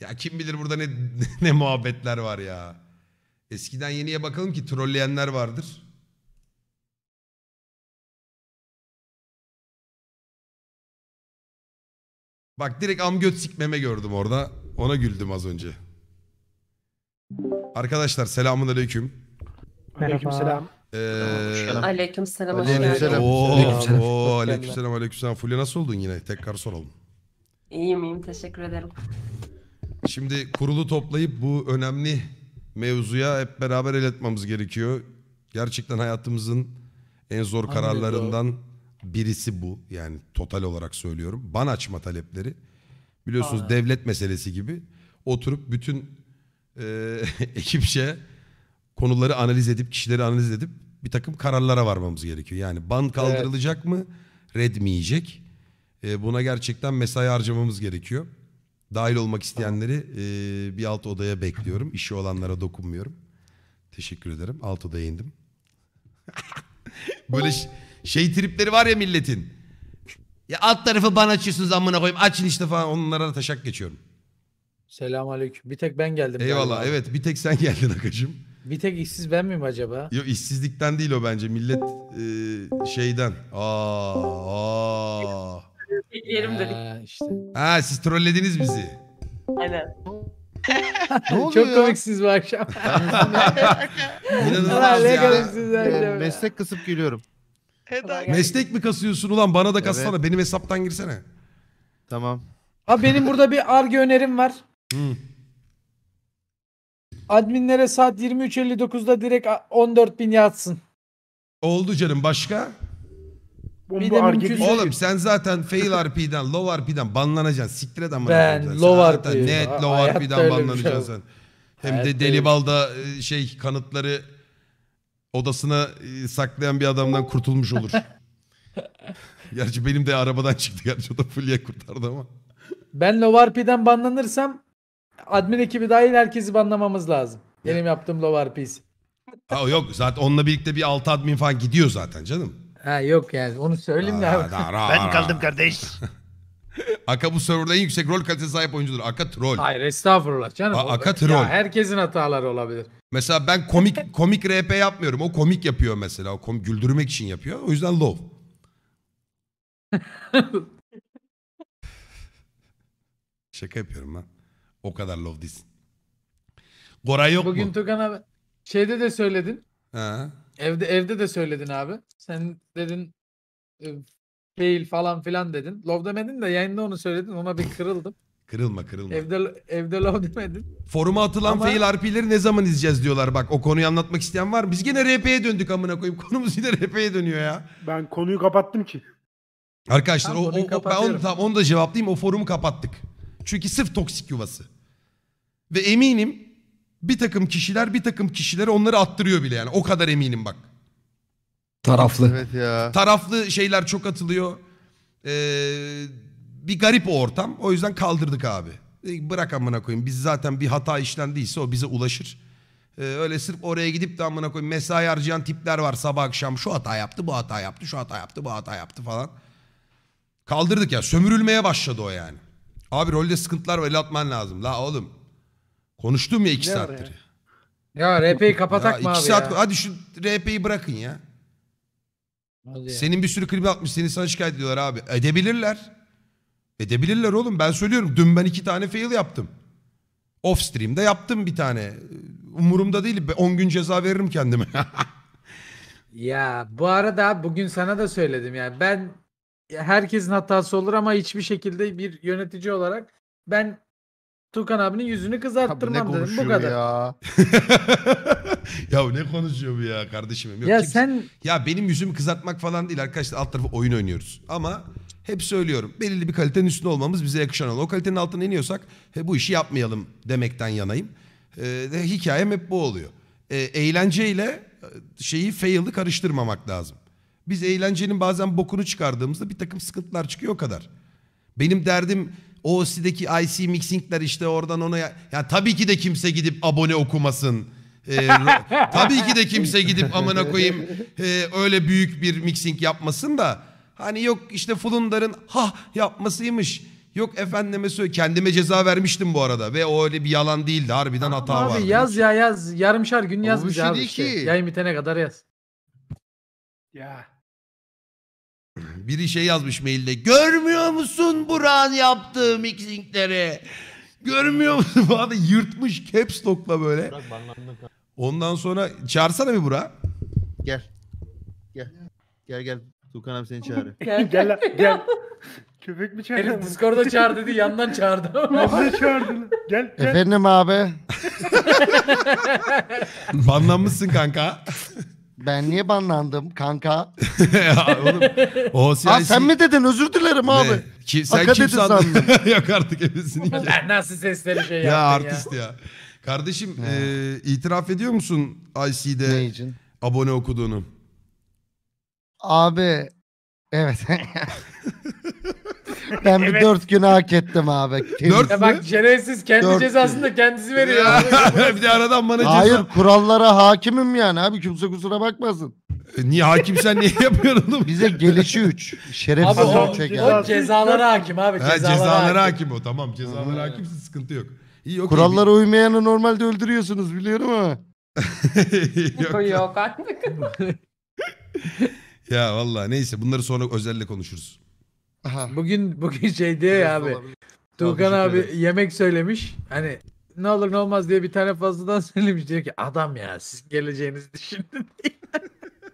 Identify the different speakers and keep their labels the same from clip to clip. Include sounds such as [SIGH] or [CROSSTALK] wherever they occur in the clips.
Speaker 1: Ya kim bilir burada ne, [LAUGHS] ne muhabbetler var ya.
Speaker 2: Eskiden yeniye bakalım ki trolleyenler vardır. Bak direkt am göt sikmeme gördüm orada. Ona güldüm az önce.
Speaker 1: Arkadaşlar selamun Merhaba. Aleykümselam. Ee,
Speaker 3: Aleyküm Aleykümselam. Oo,
Speaker 1: Aleykümselam. oo, aleykümselam aleykümselam. Fulya nasıl oldun yine? Tekrar soralım.
Speaker 4: İyiyim iyiyim teşekkür ederim.
Speaker 1: Şimdi kurulu toplayıp bu önemli mevzuya hep beraber el etmemiz gerekiyor. Gerçekten hayatımızın en zor Anladım. kararlarından birisi bu. Yani total olarak söylüyorum. Ban açma talepleri. Biliyorsunuz Aynen. devlet meselesi gibi. Oturup bütün e, [LAUGHS] ekipçe konuları analiz edip, kişileri analiz edip bir takım kararlara varmamız gerekiyor. Yani ban kaldırılacak evet. mı, red mi yiyecek? E, buna gerçekten mesai harcamamız gerekiyor. Dahil olmak isteyenleri e, bir alt odaya bekliyorum. İşi olanlara dokunmuyorum. Teşekkür ederim. Alt odaya indim. [LAUGHS] Böyle şey tripleri var ya milletin. Ya alt tarafı bana açıyorsunuz amına koyayım. Açın işte falan. Onlara da taşak geçiyorum.
Speaker 3: Selam Selamünaleyküm. Bir tek ben geldim. Eyvallah. galiba. Evet bir tek sen
Speaker 1: [LAUGHS] geldin Akacığım.
Speaker 3: Bir tek işsiz ben miyim acaba?
Speaker 1: Yo işsizlikten değil o bence. Millet e, şeyden. Aa, aa.
Speaker 3: Yerim dedik. Ha, işte.
Speaker 1: Ha siz trollediniz bizi.
Speaker 3: Aynen. ne oluyor Çok ya? komiksiniz bu akşam.
Speaker 1: [LAUGHS] İnanılmaz Ne ya. komiksiniz ee, Meslek kısıp gülüyorum. Meslek mi kasıyorsun ulan bana da kassana benim hesaptan girsene. Tamam.
Speaker 3: Abi benim burada bir arge önerim var. Adminlere saat 23.59'da direkt 14 bin yatsın. Oldu canım başka? Bir de mümkün- düşüyor. Oğlum
Speaker 1: sen zaten fail RP'den, low RP'den banlanacaksın. Siktir et amına Ben koyacağım. Sen low zaten Net Ha- low RP'den şey banlanacaksın sen. Hem de Hayatta öyle şey, e, şey kanıtları odasına e, saklayan bir adamdan kurtulmuş olur. [LAUGHS] Gerçi benim de arabadan çıktı. Gerçi o da Fulya kurtardı ama.
Speaker 3: Ben Lovarpi'den banlanırsam admin ekibi dahil herkesi banlamamız lazım. Benim yaptığım Lovarpi'si.
Speaker 1: Ha, yok zaten onunla birlikte bir alt admin falan gidiyor zaten canım.
Speaker 3: Ha yok yani onu söyleyeyim ya. Ben kaldım kardeş.
Speaker 1: [LAUGHS] Aka bu serverda
Speaker 3: en yüksek rol kalitesi sahip oyuncudur. Aka troll. Hayır estağfurullah canım. A- Aka troll. Ya, herkesin hataları olabilir.
Speaker 1: Mesela ben komik [LAUGHS] komik RP yapmıyorum. O komik yapıyor mesela. O komik güldürmek için yapıyor. O yüzden low. [LAUGHS] Şaka yapıyorum ha O kadar low değilsin.
Speaker 3: Goray yok Bugün mu? Bugün Tugan abi şeyde de söyledin. Ha. Evde evde de söyledin abi. Sen dedin e, fail falan filan dedin. Love demedin de yayında onu söyledin. Ona bir kırıldım.
Speaker 1: Kırılma kırılma.
Speaker 3: Evde evde love demedin. Foruma atılan Ama- fail
Speaker 1: RP'leri ne zaman izleyeceğiz diyorlar bak. O konuyu anlatmak isteyen var mı? Biz gene RP'ye döndük amına koyayım. [LAUGHS] Konumuz yine RP'ye dönüyor ya. Ben konuyu
Speaker 3: kapattım ki.
Speaker 1: Arkadaşlar Tamam, o, o- ben onu, kapatıyorum. tamam, onu da cevaplayayım. O forumu kapattık. Çünkü sırf toksik yuvası. Ve eminim bir takım kişiler bir takım kişileri onları attırıyor bile yani. O kadar eminim bak.
Speaker 3: Taraflı. Evet ya.
Speaker 1: Taraflı şeyler çok atılıyor. Ee, bir garip o ortam. O yüzden kaldırdık abi. E, Bırak amına koyayım. Biz zaten bir hata işlendiyse o bize ulaşır. Ee, öyle sırf oraya gidip de amına koyayım mesai harcayan tipler var sabah akşam. Şu hata yaptı, bu hata yaptı, şu hata yaptı, bu hata yaptı falan. Kaldırdık ya. Sömürülmeye başladı o yani. Abi rolde sıkıntılar var el atman lazım. La oğlum Konuştum ya iki Ne saattir. ya? Ya RP'yi Ya kapatak mı iki abi saat, ya? hadi şu RP'yi bırakın ya. Hadi ya. Senin bir sürü klibi atmış seni sana şikayet ediyorlar abi. Edebilirler. Edebilirler oğlum ben söylüyorum. Dün ben iki tane fail yaptım. Off stream'de yaptım bir tane. Umurumda değil. 10 gün ceza veririm kendime. [LAUGHS]
Speaker 3: Ya bu arada bugün sana da söyledim yani ben herkesin hatası olur ama hiçbir şekilde bir yönetici olarak ben Tukan abinin yüzünü kızarttırmam ne dedim. Bu kadar. ya?
Speaker 1: [LAUGHS] ya ne konuşuyor bu ya kardeşim? Yok, ya kimse- sen Ya benim yüzümü kızartmak falan değil arkadaşlar alt tarafı oyun oynuyoruz. Ama hep söylüyorum belirli bir kalitenin üstünde olmamız bize yakışan olur. O kalitenin altına iniyorsak he, bu işi yapmayalım demekten yanayım. Ee, de hikayem hep bu oluyor. Ee, eğlenceyle e, şeyi fail'ı karıştırmamak lazım. Biz eğlencenin bazen bokunu çıkardığımızda bir takım sıkıntılar çıkıyor o kadar. Benim derdim OS'deki IC mixingler işte oradan ona ya yani tabii ki de kimse gidip abone okumasın. Ee, [LAUGHS] tabii ki de kimse gidip amına koyayım e, öyle büyük bir mixing yapmasın da hani yok işte Fulundar'ın ha yapmasıymış. Yok efendime söyle kendime ceza vermiştim bu arada ve o öyle bir yalan değildi harbiden hata abi, vardı. Abi
Speaker 3: yaz ya yaz yarımşar gün yaz bize şey abi işte. Ki. Yayın bitene kadar yaz.
Speaker 2: Ya.
Speaker 1: Biri şey yazmış mailde.
Speaker 3: Görmüyor musun Burak'ın yaptığı
Speaker 1: mixingleri? Görmüyor musun? [LAUGHS] Bu yırtmış caps lock'la böyle. Ondan sonra çağırsana bir Burak. Gel. Gel. Gel gel.
Speaker 3: Tukan abi seni çağırıyor. [LAUGHS] Gel gel. [LAUGHS] gel. Köpek mi çağırdı? Herif Discord'a çağır dedi yandan çağırdı. Nasıl çağırdın? Gel gel. Efendim abi. Banlanmışsın kanka. Ben niye banlandım kanka? [LAUGHS]
Speaker 2: oğlum,
Speaker 1: o siyasi... Aa, sen
Speaker 3: mi dedin özür dilerim abi. Ne? Ki, sen Aka kim sandın? [LAUGHS] Yok artık hepsini. nasıl sesleri şey ya Ya artist ya. Kardeşim
Speaker 1: e, itiraf ediyor musun IC'de ne için? abone okuduğunu?
Speaker 3: Abi evet. [LAUGHS] Ben bir dört günü hak ettim abi. Dört bak şerefsiz kendi Dört. cezasını da kendisi veriyor. [LAUGHS] bir de aradan bana ceza. Hayır kurallara hakimim yani abi kimse kusura bakmasın. E, niye hakim sen niye [LAUGHS] yapıyorsun oğlum? Bize gelişi 3. Abi Şerefsiz o, 3'e o cezalara hakim abi. cezalara. Ha, Cezalara, hakim.
Speaker 1: hakim o tamam cezalara hakimsin sıkıntı yok. İyi yok. Kurallara
Speaker 3: uymayanı normalde öldürüyorsunuz biliyorum ama. [LAUGHS] yok. Yok artık.
Speaker 1: Ya vallahi neyse bunları sonra özelle konuşuruz.
Speaker 3: Aha. Bugün bugün şey diyor ya abi. olabilir. Tuğkan abi ederim. yemek söylemiş. Hani ne olur ne olmaz diye bir tane fazladan [LAUGHS] söylemiş. Diyor ki adam ya siz geleceğinizi düşündün.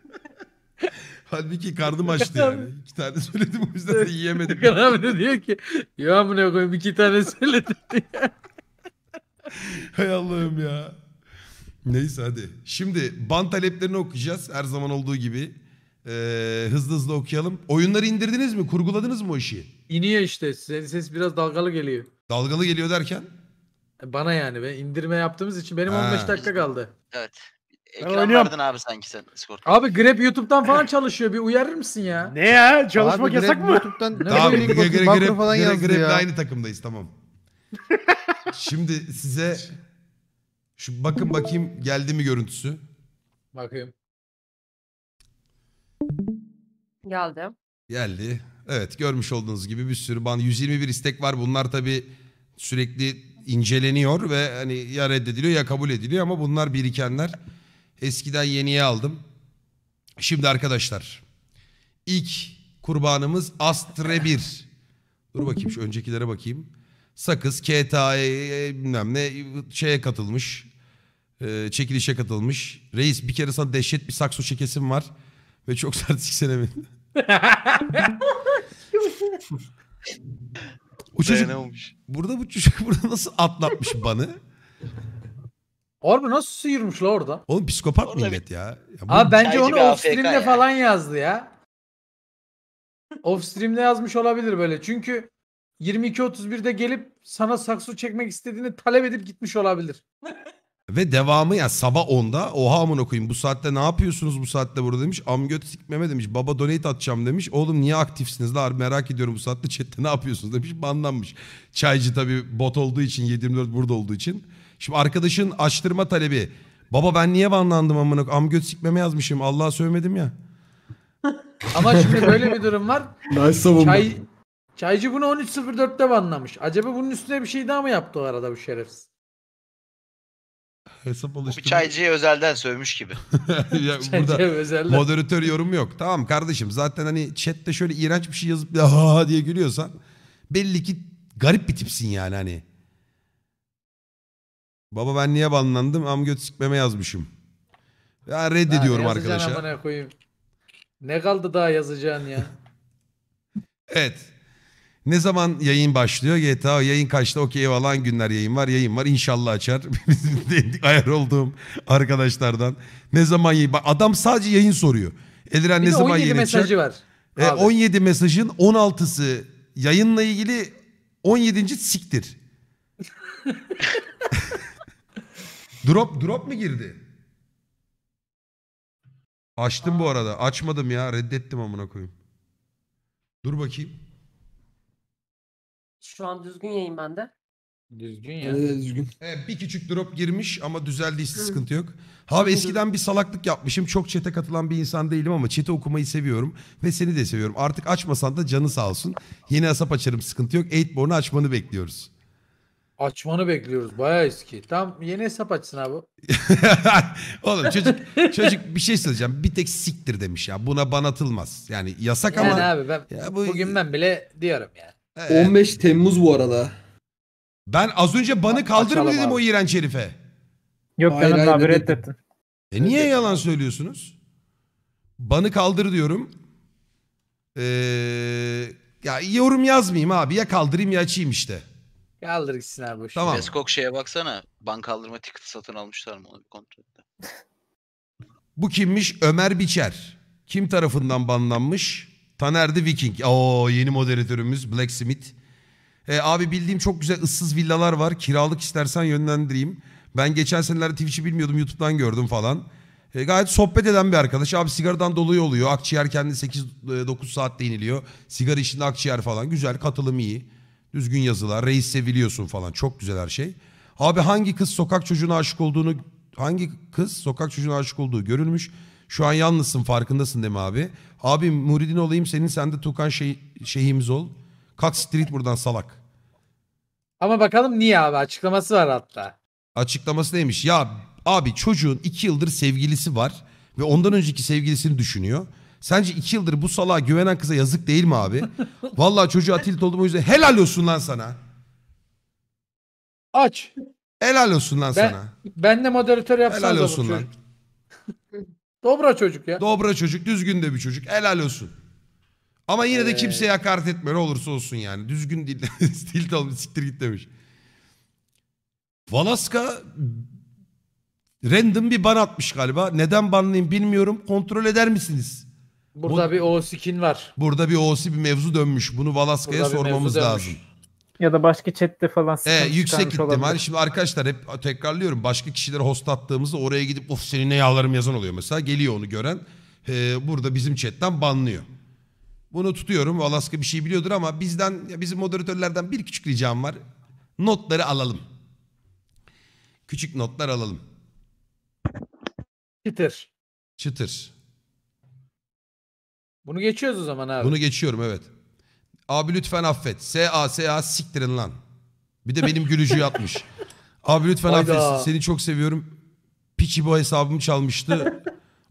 Speaker 3: [LAUGHS] Halbuki karnım açtı yani. İki tane söyledim o yüzden de [LAUGHS] yiyemedim. Tuğkan abi de diyor ki ya amına koyayım iki tane söyledim diye. Hay Allah'ım ya.
Speaker 1: Neyse hadi. Şimdi ban taleplerini okuyacağız her zaman olduğu gibi. Ee, hızlı hızlı okuyalım. Oyunları indirdiniz mi? Kurguladınız mı o işi?
Speaker 3: İniyor işte. Ses, ses biraz dalgalı geliyor. Dalgalı geliyor derken? E, bana yani. Ben indirme yaptığımız için benim Ha. 15 dakika kaldı. Evet. oynuyorum. Ekranlardın abi sanki sen Discord. Abi Grab YouTube'dan falan çalışıyor. Bir uyarır mısın ya? Ne ya? Çalışmak Abi, yasak mı? YouTube'dan Ne Tamam, bileyim, Greg- Greg- Greg- makro falan Greg- yazdı Greg'le ya. aynı
Speaker 1: takımdayız tamam. [LAUGHS] Şimdi size şu bakın bakayım geldi mi görüntüsü?
Speaker 3: Bakayım.
Speaker 2: Geldi.
Speaker 1: Geldi. Evet görmüş olduğunuz gibi bir sürü ban 121 istek var. Bunlar tabi sürekli inceleniyor ve hani ya reddediliyor ya kabul ediliyor ama bunlar birikenler. Eskiden yeniye aldım. Şimdi arkadaşlar ilk kurbanımız Astre 1. Dur bakayım şu öncekilere bakayım. Sakız, KTA e, bilmem ne şeye katılmış. E, çekilişe katılmış. Reis bir kere sana dehşet bir sakso çekesim var. Ve çok sert [LAUGHS] siksenemedim. Bu çocuk burada bu çocuk burada nasıl atlatmış banı? Harbi nasıl sıyırmış
Speaker 3: la orada?
Speaker 4: Oğlum psikopat orada millet ya. ya Abi bence onu off stream'de
Speaker 3: falan yazdı ya. off stream'de yazmış olabilir böyle. Çünkü 22.31'de gelip sana saksı çekmek istediğini talep edip gitmiş olabilir. Ve devamı ya yani
Speaker 1: sabah 10'da oha amına koyayım bu saatte ne yapıyorsunuz bu saatte burada demiş. Amgöt sikmeme demiş. Baba donate atacağım demiş. Oğlum niye aktifsiniz la merak ediyorum bu saatte chatte ne yapıyorsunuz demiş. Banlanmış. Çaycı tabi bot olduğu için 724 burada olduğu için. Şimdi arkadaşın açtırma talebi. Baba ben niye banlandım amına amgöt sikmeme yazmışım. Allah'a sövmedim ya.
Speaker 3: [LAUGHS] Ama şimdi böyle bir durum var. Nice savunma. Çay, çaycı bunu 13.04'te banlamış. Acaba bunun üstüne bir şey daha mı yaptı o arada bu şerefsiz?
Speaker 1: hesap Bu bir oluşturma.
Speaker 4: çaycıya özelden sövmüş gibi. [LAUGHS] ya [LAUGHS] burada özellikle.
Speaker 1: moderatör yorum yok. Tamam kardeşim zaten hani chatte şöyle iğrenç bir şey yazıp ya ha diye gülüyorsan belli ki garip bir tipsin yani hani. Baba ben niye banlandım? Am göt sikmeme yazmışım. Ya reddediyorum arkadaşa.
Speaker 3: Ne kaldı daha yazacağın ya. Evet.
Speaker 1: Ne zaman yayın başlıyor? GTA yayın kaçta? Okey falan günler yayın var. Yayın var. İnşallah açar. [LAUGHS] [LAUGHS] Ayar olduğum arkadaşlardan. Ne zaman yayın? Bak adam sadece yayın soruyor. Eliren ne zaman yayın mesajı var. E, 17 mesajın 16'sı yayınla ilgili 17. siktir. [LAUGHS] drop drop mu girdi? Açtım Aa. bu arada. Açmadım ya. Reddettim amına koyayım. Dur bakayım.
Speaker 4: Şu an düzgün
Speaker 3: yayın bende.
Speaker 1: Düzgün ya. Evet, düzgün. Evet, bir küçük drop girmiş ama düzeldiyse sıkıntı yok. Abi eskiden bir salaklık yapmışım. Çok çete katılan bir insan değilim ama çete okumayı seviyorum. Ve seni de seviyorum. Artık açmasan da canı sağ olsun. Yeni asap açarım sıkıntı yok. Eightborn'u açmanı bekliyoruz.
Speaker 3: Açmanı bekliyoruz. Bayağı eski. Tam yeni hesap açsın abi.
Speaker 1: [LAUGHS] Oğlum çocuk çocuk bir şey söyleyeceğim. Bir tek siktir demiş ya. Buna banatılmaz. Yani yasak Yani ama abi
Speaker 3: ben Ya bu- bugün ben bile diyorum yani. Evet. 15
Speaker 1: Temmuz bu arada. Ben az önce banı kaldır mı dedim abi. o
Speaker 3: iğrenç herife. Yok Hayır, canım hayır, abi evet.
Speaker 1: reddettin. E niye yalan söylüyorsunuz? Banı kaldır diyorum. Ee, ya yorum yazmayayım abi. Ya kaldırayım ya açayım işte.
Speaker 3: Kaldır gitsin abi boş. Tamam. Eskok şeye baksana. ban kaldırma ticket'ı satın almışlar mı onu bir kontrol
Speaker 1: Bu kimmiş? Ömer Biçer. Kim tarafından banlanmış? Taner the Viking. Oo yeni moderatörümüz Blacksmith. E, abi bildiğim çok güzel ıssız villalar var. Kiralık istersen yönlendireyim. Ben geçen senelerde Twitch'i bilmiyordum. YouTube'dan gördüm falan. E, gayet sohbet eden bir arkadaş. Abi sigaradan dolayı oluyor. Akciğer kendi 8-9 e, saatte iniliyor. Sigara içinde akciğer falan. Güzel katılım iyi. Düzgün yazılar. Reis seviliyorsun falan. Çok güzel her şey. Abi hangi kız sokak çocuğuna aşık olduğunu hangi kız sokak çocuğuna aşık olduğu görülmüş. Şu an yalnızsın farkındasın değil mi abi? Abi muridin olayım senin sen de Tukan şey, şeyhimiz ol. Kalk street buradan salak. Ama bakalım niye abi açıklaması var hatta. Açıklaması neymiş? Ya abi çocuğun iki yıldır sevgilisi var ve ondan önceki sevgilisini düşünüyor. Sence iki yıldır bu salağa güvenen kıza yazık değil mi abi? [LAUGHS] Vallahi çocuğa tilt oldum o yüzden helal olsun lan sana. Aç. Helal olsun lan Ben, sana.
Speaker 3: ben de moderatör yapsam Helal da bu lan. çocuk- Dobra çocuk ya. Dobra çocuk, düzgün de bir çocuk. Helal olsun.
Speaker 1: Ama yine de kimseye hakaret etme ne olursa olsun yani. Düzgün dil, dil almış siktir git demiş. Valaska random bir ban atmış galiba. Neden banlayayım bilmiyorum. Kontrol eder misiniz? Burada Bu- bir o skin var. Burada bir OC bir mevzu dönmüş. Bunu Valaska'ya sormamız mevzu dönmüş. lazım
Speaker 3: ya da başka chatte falan sıkıntı e, yüksek ihtimal. Olabilir.
Speaker 1: Şimdi arkadaşlar hep tekrarlıyorum. Başka kişilere host attığımızda oraya gidip of seni ne yağlarım yazan oluyor mesela. Geliyor onu gören. E, burada bizim chatten banlıyor. Bunu tutuyorum. Alaska bir şey biliyordur ama bizden bizim moderatörlerden bir küçük ricam var. Notları alalım. Küçük notlar alalım. Çıtır. Çıtır.
Speaker 3: Bunu geçiyoruz o zaman abi. Bunu
Speaker 1: geçiyorum evet. Abi lütfen affet. S-A S-A siktirin lan. Bir de benim gülücüğü atmış. Abi lütfen Hayda. affet. Seni
Speaker 3: çok seviyorum. Piçi
Speaker 1: bu hesabımı çalmıştı.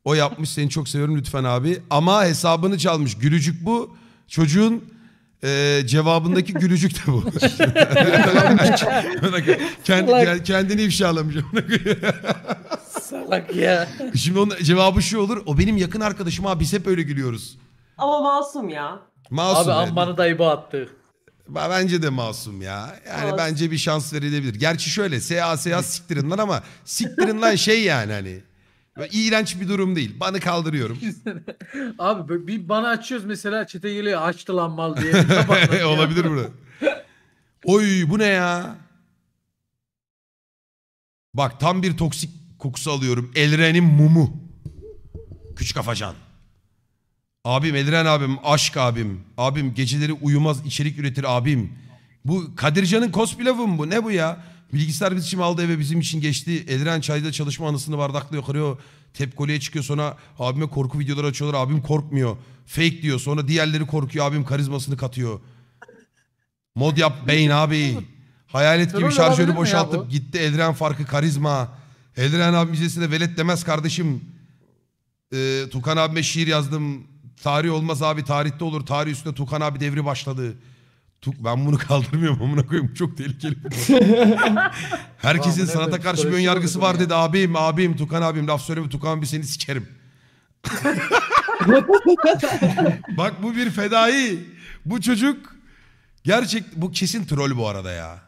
Speaker 1: O yapmış seni çok seviyorum lütfen abi. Ama hesabını çalmış. Gülücük bu. Çocuğun e, cevabındaki gülücük de bu. [LAUGHS] Kendi, Salak. kendini ifşalamış. Salak ya. Şimdi onun cevabı şu olur. O benim yakın arkadaşım abi biz hep öyle gülüyoruz. Ama masum ya. Masum Abi yani. ammanı da iba attı. Bence de masum ya. Yani Mas- bence bir şans verilebilir. Gerçi şöyle SA SA siktirin lan ama siktirin lan şey yani hani. iğrenç bir durum değil. Banı kaldırıyorum.
Speaker 3: [LAUGHS] Abi bir bana açıyoruz mesela çete geliyor açtı lan mal diye. [LAUGHS] Olabilir
Speaker 1: burada. Oy bu ne ya? Bak tam bir toksik kokusu alıyorum. Elren'in mumu. Küçük kafacan. Abim Ediren abim, Aşk abim. Abim geceleri uyumaz içerik üretir abim. Bu Kadircan'ın cosplay'ı mı bu? Ne bu ya? Bilgisayar bizim için aldı eve bizim için geçti. Ediren çayda çalışma anısını bardakla yukarıya tepkoleye çıkıyor. Sonra abime korku videoları açıyorlar. Abim korkmuyor. Fake diyor. Sonra diğerleri korkuyor. Abim karizmasını katıyor. Mod yap beyin abi. Hayalet gibi şarjörü boşaltıp gitti. Ediren farkı karizma. Ediren abim müzesine velet demez kardeşim. Ee, Tukan abime şiir yazdım. Tarih olmaz abi tarihte olur. Tarih üstüne Tukan abi devri başladı. Tuk ben bunu [LAUGHS] kaldırmıyorum amına koyayım. Çok tehlikeli. [LAUGHS] Herkesin sanata karşı bir ön yargısı oldu var dedi. Abim abim Tukan abim laf söyleme Tukan bir seni sikerim. [LAUGHS]
Speaker 3: Bak bu bir fedai. Bu çocuk gerçek bu kesin troll bu arada ya.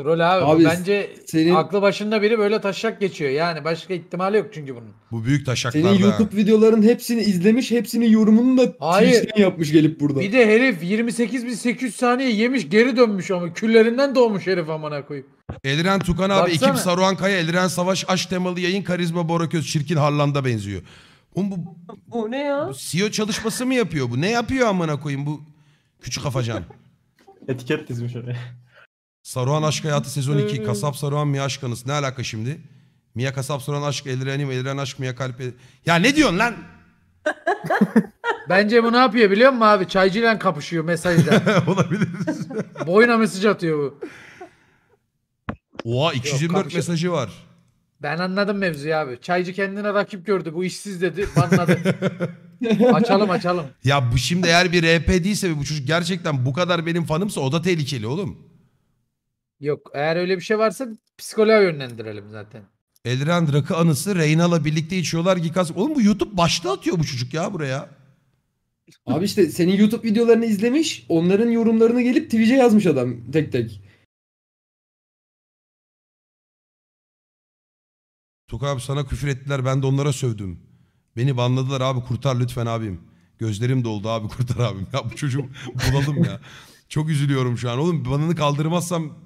Speaker 3: Troll abi. Abi, Bence senin- aklı başında biri böyle taşak geçiyor. Yani başka ihtimali yok çünkü bunun.
Speaker 1: Bu büyük taşaklarda. Senin YouTube
Speaker 3: videoların hepsini izlemiş, hepsini yorumunu da Hayır. yapmış gelip burada. Bir de herif 28.800 saniye yemiş geri dönmüş ama küllerinden doğmuş herif amana koyup
Speaker 1: Eliren Tukan abi, Baksana. ekip Saruhan Kaya, Eliren Savaş, Aş Temalı yayın, Karizma Boraköz, Çirkin Harlan'da benziyor. Oğlum
Speaker 3: bu, Bu ne ya? bu CEO çalışması mı
Speaker 1: yapıyor bu? Ne yapıyor amana koyayım bu küçük kafacan? [LAUGHS] Etiket dizmiş oraya. Saruhan Aşk Hayatı sezon 2. Kasap Saruhan Mia Aşk Ne alaka şimdi? Mia Kasap Saruhan
Speaker 3: Aşk Elrenim Elren Aşk Mia Kalp Ya ne diyorsun lan? [LAUGHS] Bence bu ne yapıyor biliyor musun abi? Çaycıyla kapışıyor mesajda. [LAUGHS] Olabilir. [LAUGHS] Boyuna mesaj atıyor bu.
Speaker 1: Oha 224 kapışır. mesajı
Speaker 3: var. Ben anladım mevzuyu abi. Çaycı kendine rakip gördü. Bu işsiz dedi. Banladı. açalım açalım.
Speaker 1: Ya bu şimdi eğer bir RP değilse ve bu çocuk gerçekten bu kadar benim fanımsa o da tehlikeli oğlum.
Speaker 3: Yok eğer öyle bir şey varsa psikoloğa yönlendirelim zaten.
Speaker 1: Elrend rakı anısı Reynal'la birlikte içiyorlar Gikas. Oğlum bu YouTube başta atıyor bu çocuk ya buraya.
Speaker 2: Abi işte senin YouTube videolarını izlemiş, onların yorumlarını gelip Twitch'e yazmış adam tek tek.
Speaker 4: Tuka abi sana küfür ettiler ben de onlara sövdüm. Beni banladılar abi kurtar lütfen abim. Gözlerim
Speaker 1: doldu abi [LAUGHS] kurtar abim. Ya bu çocuğu bulalım ya. Çok üzülüyorum şu an. Oğlum banını kaldırmazsam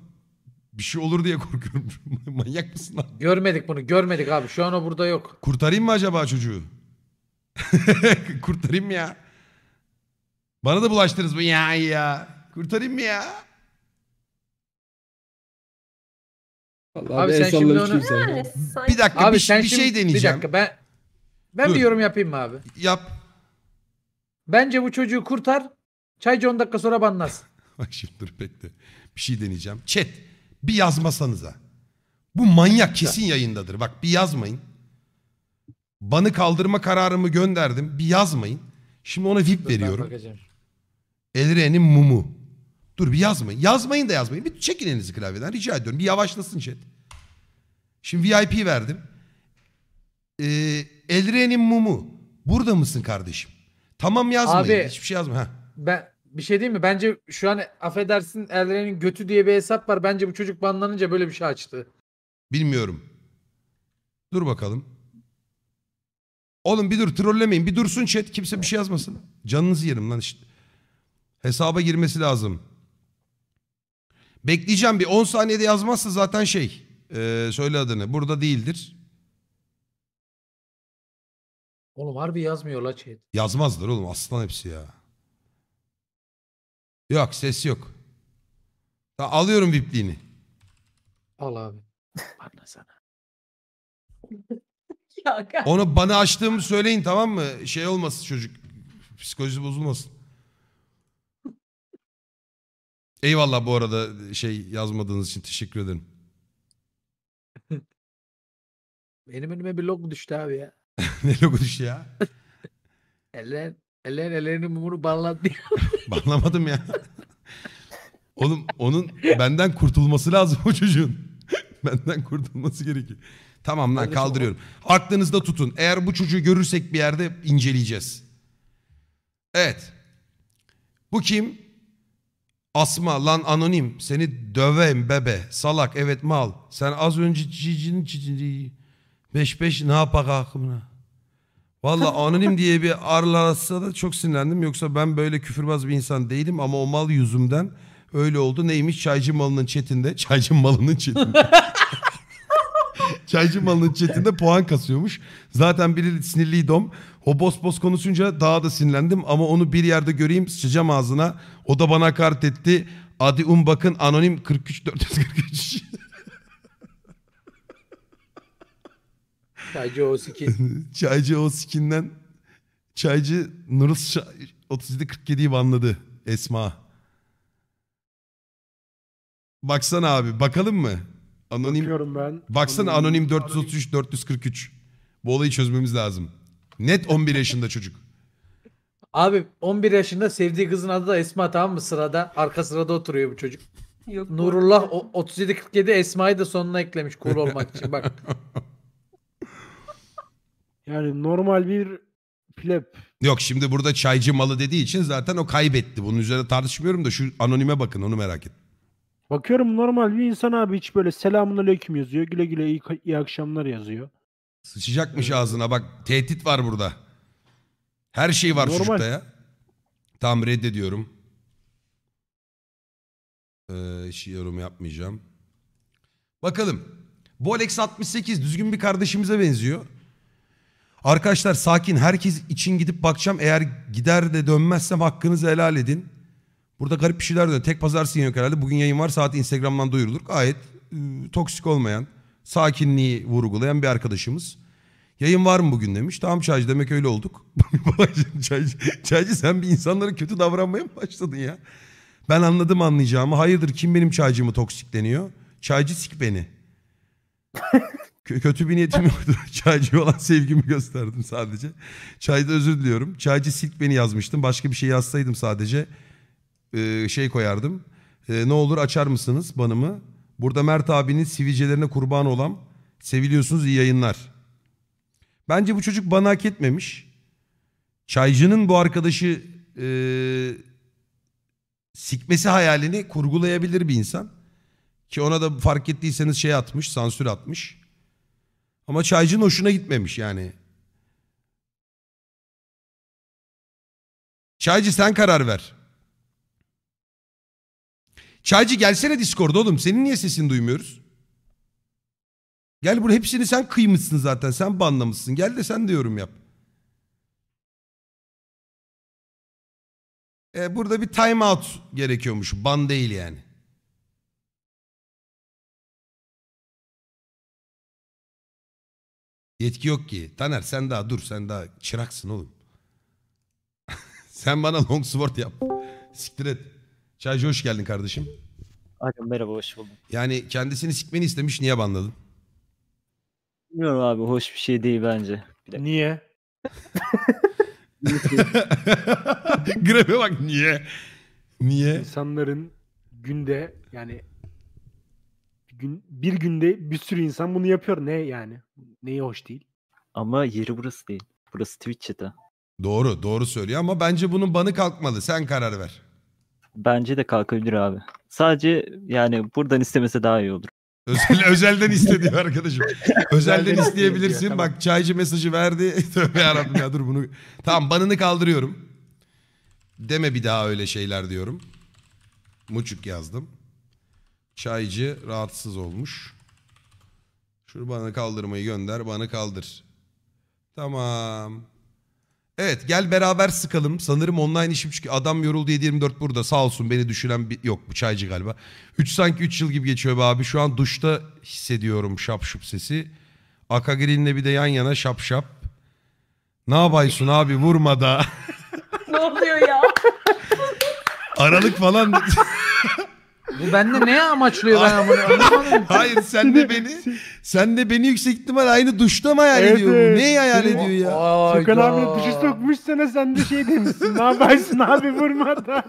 Speaker 1: bir şey olur diye korkuyorum. [LAUGHS] Manyak mısın lan? Görmedik bunu görmedik abi. Şu an o burada yok. Kurtarayım mı acaba çocuğu? [LAUGHS] Kurtarayım mı ya? Bana da bulaştınız mı ya ya? Kurtarayım mı ya?
Speaker 2: Vallahi Abi sen şimdi sallamış onu- kimseye. Bir dakika Abi bir, sen bir şey şimdi- şey deneyeceğim. Bir
Speaker 3: dakika ben ben Dur. bir yorum yapayım mı abi? Yap. Bence bu çocuğu kurtar. Çaycı 10 dakika sonra banlas.
Speaker 1: [LAUGHS] Bak şimdi dur bekle. Bir şey deneyeceğim. Chat. Bir yazmasanıza. Bu manyak kesin yayındadır. Bak bir yazmayın. Banı kaldırma kararımı gönderdim. Bir yazmayın. Şimdi ona VIP veriyorum. Bakacağım. Elren'in mumu. Dur bir yazmayın. Yazmayın da yazmayın. Bir çekin elinizi klavyeden rica ediyorum. Bir yavaşlasın chat. Şimdi VIP verdim. Ee, Elren'in mumu. Burada mısın kardeşim? Tamam yazmayın. Abi. Hiçbir
Speaker 3: şey yazma. Ben bir şey değil mi? Bence şu an affedersin Elren'in götü diye bir hesap var. Bence bu çocuk banlanınca böyle bir şey açtı.
Speaker 1: Bilmiyorum. Dur bakalım. Oğlum bir dur trollemeyin. Bir dursun chat kimse bir şey yazmasın. Canınızı yerim lan işte. Hesaba girmesi lazım. Bekleyeceğim bir 10 saniyede yazmazsa zaten şey. Ee, söyle adını. Burada değildir.
Speaker 3: Oğlum harbi yazmıyor la chat.
Speaker 4: yazmazdır oğlum aslan hepsi ya. Yok ses yok. Ta alıyorum vipliğini.
Speaker 3: Al abi. Bana sana.
Speaker 2: [LAUGHS] Onu bana
Speaker 1: açtığımı söyleyin tamam mı? Şey olmasın çocuk. Psikolojisi
Speaker 3: bozulmasın.
Speaker 4: Eyvallah bu arada şey yazmadığınız için teşekkür ederim.
Speaker 3: Benim önüme bir log düştü abi ya. [LAUGHS]
Speaker 1: ne logo düştü ya?
Speaker 3: [LAUGHS] Eller Eller ellerini mumunu banlat diye.
Speaker 1: [LAUGHS] Banlamadım ya. Oğlum onun benden kurtulması lazım o çocuğun. benden kurtulması gerekiyor. Tamam lan kaldırıyorum. Aklınızda tutun. Eğer bu çocuğu görürsek bir yerde inceleyeceğiz. Evet. Bu kim? Asma lan anonim. Seni döveyim bebe. Salak evet mal. Sen az önce cicin cicin. Beş beş ne yapak aklına? Valla anonim diye bir arlansa da çok sinirlendim. Yoksa ben böyle küfürbaz bir insan değilim ama o mal yüzümden öyle oldu. Neymiş çaycı malının çetinde [LAUGHS] Çaycı malının çetinde çaycı malının çetinde puan kasıyormuş. Zaten biri sinirliydi dom. O bos bos konuşunca daha da sinirlendim ama onu bir yerde göreyim sıçacağım ağzına. O da bana kart etti. Adi un um bakın anonim 43 443.
Speaker 3: Çaycı Oğuzkin.
Speaker 1: [LAUGHS] Çaycı Oğuzkin'den Çaycı Nurus 3747'yi banladı Esma. Baksana abi bakalım mı? Anonim. Bakıyorum ben. Baksana anonim, anonim 433 443. Bu olayı çözmemiz lazım. Net 11 yaşında çocuk.
Speaker 3: Abi 11 yaşında sevdiği kızın adı da Esma tamam mı sırada? Arka sırada oturuyor bu çocuk. Yok, Nurullah 3747 Esma'yı da sonuna eklemiş cool olmak için bak. [LAUGHS] Yani normal bir pleb.
Speaker 1: Yok şimdi burada çaycı malı dediği için zaten o kaybetti. Bunun üzerine tartışmıyorum da şu anonime bakın onu merak et.
Speaker 3: Bakıyorum normal bir insan abi hiç böyle selamun aleyküm yazıyor. Güle güle iyi, iyi akşamlar yazıyor.
Speaker 1: Sıçacakmış ee, ağzına bak tehdit var burada. Her şey var Normal. çocukta ya. Tamam reddediyorum. Ee, hiç yorum yapmayacağım. Bakalım. Bu Alex 68 düzgün bir kardeşimize benziyor. Arkadaşlar sakin herkes için gidip bakacağım. Eğer gider de dönmezsem hakkınızı helal edin. Burada garip bir şeyler dönüyor. tek pazar yayın yok herhalde. Bugün yayın var saat Instagram'dan duyurulur. Gayet e, toksik olmayan, sakinliği vurgulayan bir arkadaşımız. Yayın var mı bugün demiş. Tamam Çaycı demek öyle olduk. [LAUGHS] çaycı, çaycı sen bir insanlara kötü davranmaya mı başladın ya? Ben anladım anlayacağımı. Hayırdır kim benim çaycımı toksikleniyor? Çaycı sik beni. [LAUGHS] Kötü bir niyetim [LAUGHS] yoktu. Çaycı olan sevgimi gösterdim sadece. Çaycı özür diliyorum. Çaycı silk beni yazmıştım. Başka bir şey yazsaydım sadece ee, şey koyardım. Ee, ne olur açar mısınız banımı? Burada Mert abinin sivilcelerine kurban olan seviliyorsunuz iyi yayınlar. Bence bu çocuk bana hak etmemiş. Çaycının bu arkadaşı e, sikmesi hayalini kurgulayabilir bir insan.
Speaker 4: Ki ona da fark ettiyseniz şey atmış, sansür atmış. Ama çaycının hoşuna gitmemiş yani. Çaycı sen karar ver. Çaycı gelsene Discord'a
Speaker 1: oğlum. Senin niye sesini duymuyoruz? Gel buraya hepsini sen kıymışsın zaten.
Speaker 4: Sen banlamışsın. Gel de sen de yorum yap. Ee, burada bir time out gerekiyormuş. Ban değil yani.
Speaker 2: Yetki yok ki. Taner sen daha dur sen daha çıraksın oğlum. [LAUGHS] sen
Speaker 1: bana long sword yap. Siktir et. Çaycı hoş geldin kardeşim. Hocam merhaba hoş buldum. Yani kendisini sikmeni istemiş niye banladın?
Speaker 3: Bilmiyorum abi hoş bir şey değil bence. Bir Niye? [LAUGHS] Grebe bak niye? Niye? İnsanların günde yani gün, bir günde bir sürü insan bunu yapıyor. Ne yani? Neyi hoş değil?
Speaker 1: Ama yeri burası değil. Burası Twitch chat'i. Doğru, doğru söylüyor ama bence bunun banı kalkmalı. Sen karar ver. Bence de kalkabilir abi. Sadece yani
Speaker 3: buradan istemese daha iyi olur. Özel,
Speaker 1: [LAUGHS] özelden istediyor arkadaşım. [LAUGHS] Özelden isteyebilirsin. Diyor, tamam. Bak çaycı mesajı verdi. [LAUGHS] Tövbe yarabbim ya dur bunu. Tamam banını kaldırıyorum. Deme bir daha öyle şeyler diyorum. Muçuk yazdım. Çaycı rahatsız olmuş. Şunu bana kaldırmayı gönder. Bana kaldır. Tamam. Evet gel beraber sıkalım. Sanırım online işim çünkü adam yoruldu 7-24 burada. Sağ olsun beni düşünen bir... Yok bu çaycı galiba. 3 sanki 3 yıl gibi geçiyor be abi. Şu an duşta hissediyorum şap şup sesi. Akagrin'le bir de yan yana şap şap. Ne yapıyorsun abi vurma da.
Speaker 3: [LAUGHS] ne oluyor ya?
Speaker 1: Aralık falan. [LAUGHS]
Speaker 3: Bu bende ne amaçlıyor ben bunu
Speaker 1: Hayır sen de beni sen de beni yüksek ihtimal aynı duşta mı hayal Evet, ediyor? evet. Neyi hayal ediyor ya? Ay Gökhan da. abi duşu sokmuş sana sen de şey demişsin. Ne yaparsın
Speaker 2: abi vurma da.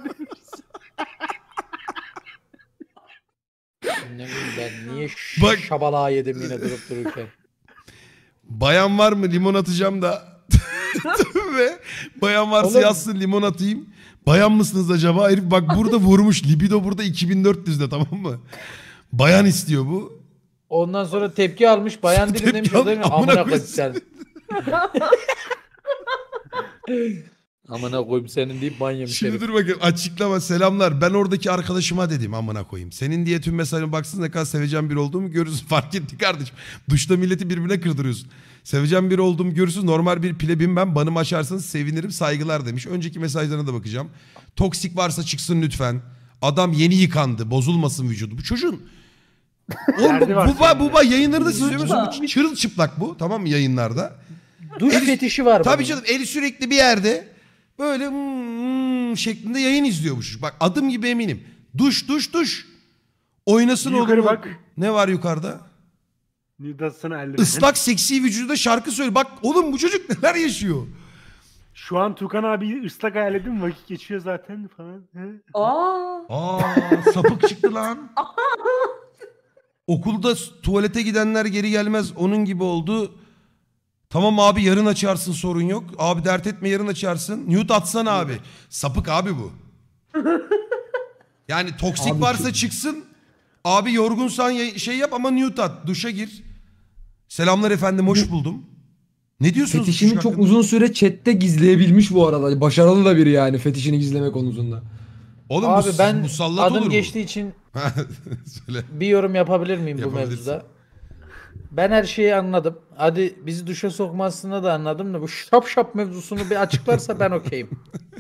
Speaker 3: Ne bileyim Ben niye Bak. Bak. yedim yine durup dururken.
Speaker 1: Bayan var mı limon atacağım da. [LAUGHS] Ve bayan varsa Oğlum. yazsın limon atayım. Bayan mısınız acaba? Herif bak burada vurmuş. Libido burada 2400'de tamam mı?
Speaker 3: Bayan istiyor bu. Ondan sonra tepki almış. Bayan [LAUGHS] Tepki dilini demiş. al- Amına, amına amına koyayım koyayım sen. [LAUGHS] amına koyayım senin deyip banyo Şimdi
Speaker 1: dur bakayım açıklama selamlar. Ben oradaki arkadaşıma dedim amına koyayım. Senin diye tüm mesajına baksın ne kadar seveceğim bir olduğumu görürsün. [LAUGHS] Fark etti kardeşim. Duşta milleti birbirine kırdırıyorsun. Sevecen bir oldum görürsünüz. Normal bir plebim ben. Banımı açarsanız sevinirim. Saygılar demiş. Önceki mesajlarına da bakacağım. Toksik varsa çıksın lütfen. Adam yeni yıkandı. Bozulmasın vücudu. Bu çocuğun [LAUGHS] Oğlum bu, Derdi var bu, bu, yayınlarda siz görüyor musunuz? çırıl çıplak bu. Tamam mı yayınlarda? Duş fetişi var. Tabii bunun. canım eli sürekli bir yerde böyle hmm, hmm şeklinde yayın izliyor bu çocuk. Bak adım gibi eminim. Duş duş duş. Oynasın Yukarı oğlum. bak. Ne var yukarıda?
Speaker 3: Nidas'ına elli. Islak
Speaker 1: seksi vücuda şarkı
Speaker 3: söylüyor. Bak oğlum bu çocuk neler yaşıyor. Şu an Tukan abi ıslak hayal edin vakit geçiyor zaten falan. Aa. Aa sapık çıktı lan.
Speaker 1: [LAUGHS] Okulda tuvalete gidenler geri gelmez onun gibi oldu. Tamam abi yarın açarsın sorun yok. Abi dert etme yarın açarsın. Nude atsana abi. Sapık abi bu. Yani toksik Abi varsa çok- çıksın. Abi yorgunsan şey yap ama nude at. Duşa gir. Selamlar efendim hoş buldum. Ne diyorsunuz? Fetişini çok uzun süre
Speaker 3: chatte gizleyebilmiş bu arada. Başarılı da biri yani
Speaker 1: fetişini gizleme konusunda. Oğlum Abi mus- ben musallat adım olur geçtiği bu. için
Speaker 3: [LAUGHS] Söyle. bir yorum yapabilir miyim bu mevzuda? Ben her şeyi anladım. Hadi bizi duşa sokmasını da anladım da bu şap şap mevzusunu bir açıklarsa ben okeyim.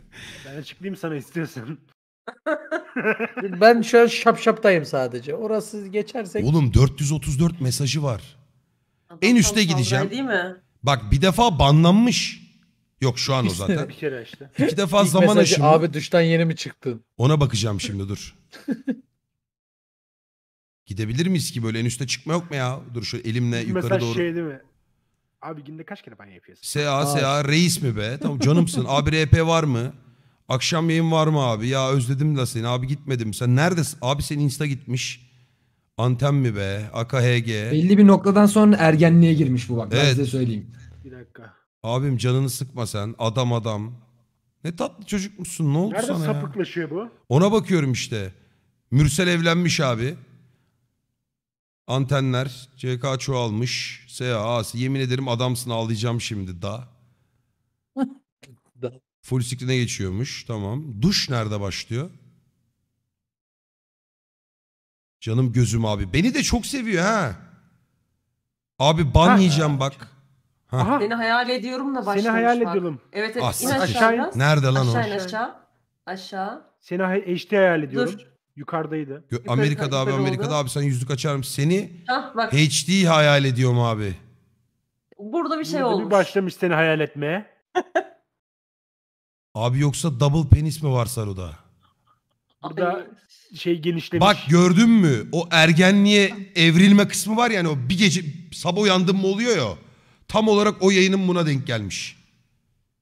Speaker 3: [LAUGHS] Ben açıklayayım sana istiyorsan. Ben şu an şap şaptayım sadece. Orası geçersek Oğlum
Speaker 1: 434 mesajı var en üste gideceğim. Değil mi? Bak bir defa banlanmış. Yok şu an o zaten. Bir
Speaker 3: kere işte. İki defa İlk zaman mesajı, aşımı. Abi duştan yeni mi çıktın?
Speaker 1: Ona bakacağım şimdi dur. [LAUGHS] Gidebilir miyiz ki böyle en üste çıkma yok mu ya? Dur şu elimle yukarı doğru. Mesaj
Speaker 3: şey değil mi? Abi günde kaç kere banyo yapıyorsun? SA
Speaker 1: SA reis mi be? Tamam canımsın. [LAUGHS] abi RP var mı? Akşam yayın var mı abi? Ya özledim la seni. Abi gitmedim. Sen neredesin? Abi senin Insta gitmiş. Anten mi be? AKHG. Belli
Speaker 3: bir noktadan sonra ergenliğe girmiş bu bak. Evet.
Speaker 1: Ben size söyleyeyim. Bir dakika. Abim canını sıkma sen. Adam adam. Ne tatlı çocukmuşsun. Ne oldu Nerede sana Nerede
Speaker 3: sapıklaşıyor bu?
Speaker 1: Ona bakıyorum işte. Mürsel evlenmiş abi. Antenler. CK çoğalmış. SAA'sı. Yemin ederim adamsın ağlayacağım şimdi da.
Speaker 2: [LAUGHS]
Speaker 1: da. Full screen'e geçiyormuş. Tamam. Duş nerede başlıyor? Canım gözüm abi. Beni de çok seviyor ha. Abi ban yiyeceğim bak.
Speaker 3: Ha. Seni hayal ediyorum da başlamış Seni hayal bak. ediyorum. Evet Ah, evet in aşağı Aşağı- biraz. Nerede lan o? Aşağı aşağı. Aşağı. Seni hay- eşte hayal ediyorum. Dur. Yukarıdaydı. Gö- Yukarı- Amerika'da abi yukarı Amerika'da
Speaker 1: oldu. abi sen yüzlük açarım. Seni Hah bak HD hayal ediyorum abi.
Speaker 3: burada bir şey Burada olmuş. başlamış seni hayal etmeye.
Speaker 1: Abi yoksa double penis mi var Saru'da?
Speaker 3: Ay, Burada şey genişlemiş. Bak
Speaker 1: gördün mü? O ergenliğe evrilme kısmı var yani o bir gece sabah uyandım mı oluyor ya. Tam olarak o yayının buna denk gelmiş.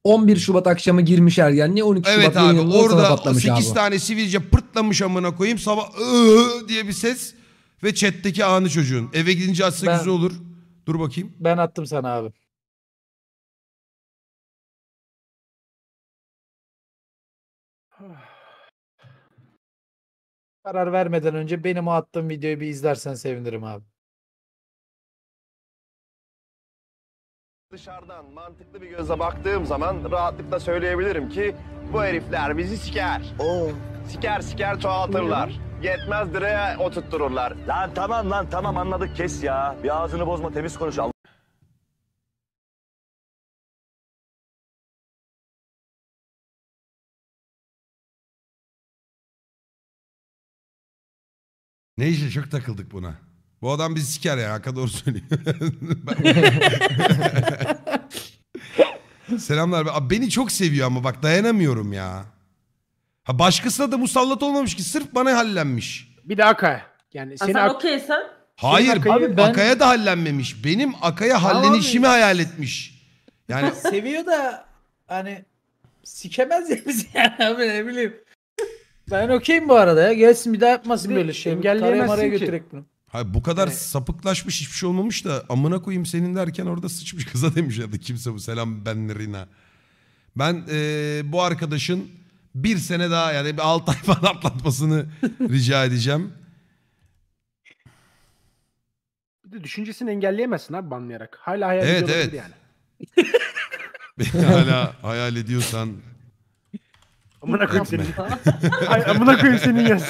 Speaker 3: 11 Şubat akşamı girmiş ergenliğe 12 evet Şubat abi orada 8 abi.
Speaker 1: tane sivilce pırtlamış amına koyayım sabah ıı diye bir ses
Speaker 2: ve chatteki anı çocuğun. Eve gidince atsa ben, güzel olur. Dur bakayım. Ben attım sana abi. Karar vermeden önce benim o attığım videoyu bir izlersen sevinirim abi.
Speaker 4: Dışarıdan mantıklı bir göze baktığım zaman rahatlıkla söyleyebilirim ki bu herifler
Speaker 1: bizi siker. Oo. Siker siker çoğaltırlar. Yetmez direğe oturttururlar.
Speaker 2: Lan tamam lan tamam anladık kes ya. Bir ağzını bozma temiz konuş.
Speaker 4: Ne işe çok takıldık buna. Bu adam bizi siker ya. Haka doğru söylüyor. Ben-
Speaker 1: [LAUGHS] Selamlar. Abi Beni çok seviyor ama bak dayanamıyorum ya. Ha başkasına da musallat olmamış ki sırf bana hallenmiş.
Speaker 3: Bir de Akay. Yani Ha, seni sen Ak- okeysen
Speaker 1: Hayır Akay'ı- Abi ben- Akay'a da hallenmemiş. Benim Akay'a Tamam hallenişimi hayal
Speaker 3: etmiş. Yani Seviyor da hani sikemez ya bizi yani ne bileyim. Ben okeyim bu arada ya. Gelsin bir daha yapmasın böyle şey. Karaya Engelleyemezsin ki. götürek
Speaker 1: Hayır bu kadar sapıklaşmış hiçbir şey olmamış da amına koyayım senin derken orada sıçmış kıza [LAUGHS] demiş ya da kimse bu selam ben Rina. Ben eee, bu arkadaşın bir sene daha yani bir 6 ay [LAUGHS] falan atlatmasını [LAUGHS] rica edeceğim.
Speaker 3: Bir de düşüncesini engelleyemezsin abi banlayarak. Hala hayal Evet, ediyorlar evet.
Speaker 1: yani. hala hayal ediyorsan
Speaker 3: [LAUGHS] Amına koyayım senin. amına koyayım senin yaz.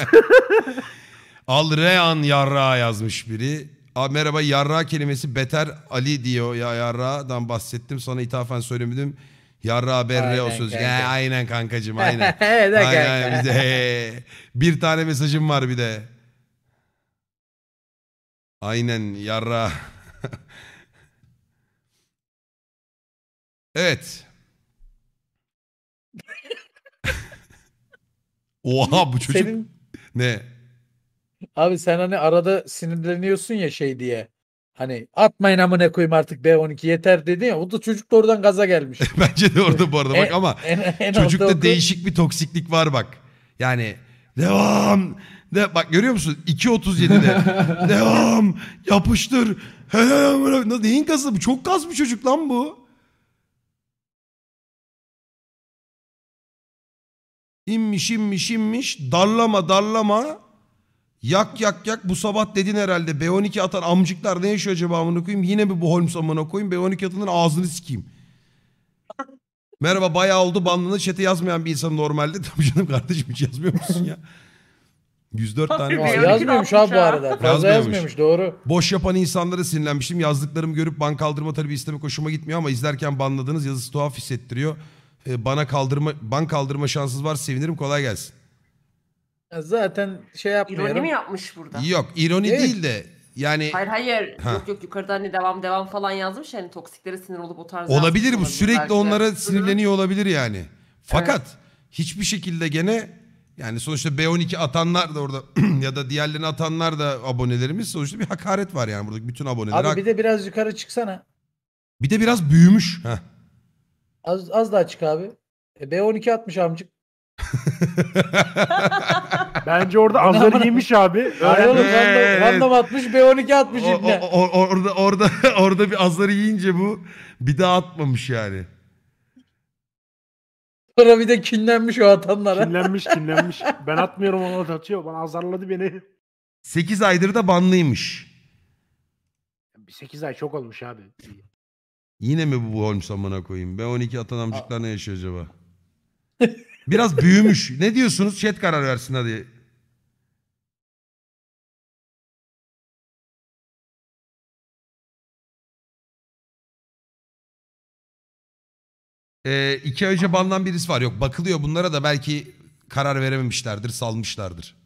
Speaker 1: Al Rehan Yarra yazmış biri. Abi merhaba Yarra kelimesi beter Ali diyor ya Yarra'dan bahsettim. Sana ithafen söylemedim. Yarra berre o söz. Kanka. He, aynen kankacım [LAUGHS] aynen. aynen, aynen bize, Bir tane mesajım var bir de.
Speaker 4: Aynen yarra. [LAUGHS] evet. Oha bu çocuk Senin ne?
Speaker 3: abi sen hani arada sinirleniyorsun ya şey diye. Hani atmayın amına koyayım artık B12 yeter dedi ya. O da çocuk da oradan gaza gelmiş. [LAUGHS] Bence de orada bu arada bak [LAUGHS] ama çocukta değişik bir
Speaker 1: toksiklik var bak. Yani devam. De, bak görüyor musun? 2.37'de.
Speaker 2: [LAUGHS] devam. Yapıştır. Helal amına- Neyin kası? Bu çok kas bir çocuk lan
Speaker 4: bu. İnmiş inmiş inmiş darlama darlama yak yak yak bu sabah
Speaker 1: dedin herhalde B12 atan amcıklar ne yaşıyor acaba amına koyayım yine bir bu Holmes amına koyayım B12 atanın ağzını sikeyim. Merhaba bayağı oldu bandını çete yazmayan bir insan normalde. [LAUGHS] Tabii canım kardeşim hiç yazmıyor musun ya? 104 tane. Aa, yazmıyormuş abi bu arada. Fazla yazmıyormuş doğru. Boş yapan insanlara sinirlenmiştim. Yazdıklarımı görüp ban kaldırma talebi istemek hoşuma gitmiyor ama izlerken banladığınız yazısı tuhaf hissettiriyor. E, bana kaldırma bank kaldırma şansınız var sevinirim kolay gelsin.
Speaker 3: Zaten şey yapmıyorum. İroni mi yapmış burada?
Speaker 1: Yok ironi Evet. değil de yani Hayır hayır. Ha. Yok yok yukarıda hani devam devam falan yazmış. Yani toksiklere sinir
Speaker 3: olup o tarz olabilir bu sürekli belki onlara
Speaker 1: sinirleniyor olabilir yani. Fakat hiçbir şekilde gene yani sonuçta B12 atanlar da orada [CLEARS THROAT] ya da diğerlerini atanlar da abonelerimiz sonuçta bir hakaret var yani burada bütün aboneler. Abi bir
Speaker 3: de biraz yukarı çıksana.
Speaker 1: bir de biraz büyümüş. Heh.
Speaker 3: Az, az daha çık abi. E, B12 atmış amcık. [LAUGHS] Bence orada azları yemiş abi. Hayır oğlum random, random atmış B12 atmış O- ibne.
Speaker 1: orada orada [LAUGHS] orada bir azları yiyince bu bir daha atmamış yani.
Speaker 3: Sonra bir de kinlenmiş o atanlara. Kinlenmiş [LAUGHS] kinlenmiş. Ben atmıyorum ona atıyor. Bana azarladı beni. 8 aydır da banlıymış. 8 ay çok olmuş abi.
Speaker 4: Yine
Speaker 1: mi bu Holmes amına koyayım? Ben 12 atan amcıklar ne yaşıyor acaba?
Speaker 2: [LAUGHS] Biraz büyümüş. Ne diyorsunuz? Chat karar versin hadi.
Speaker 4: Ee, iki önce bandan birisi var. Yok bakılıyor bunlara da belki karar verememişlerdir, salmışlardır.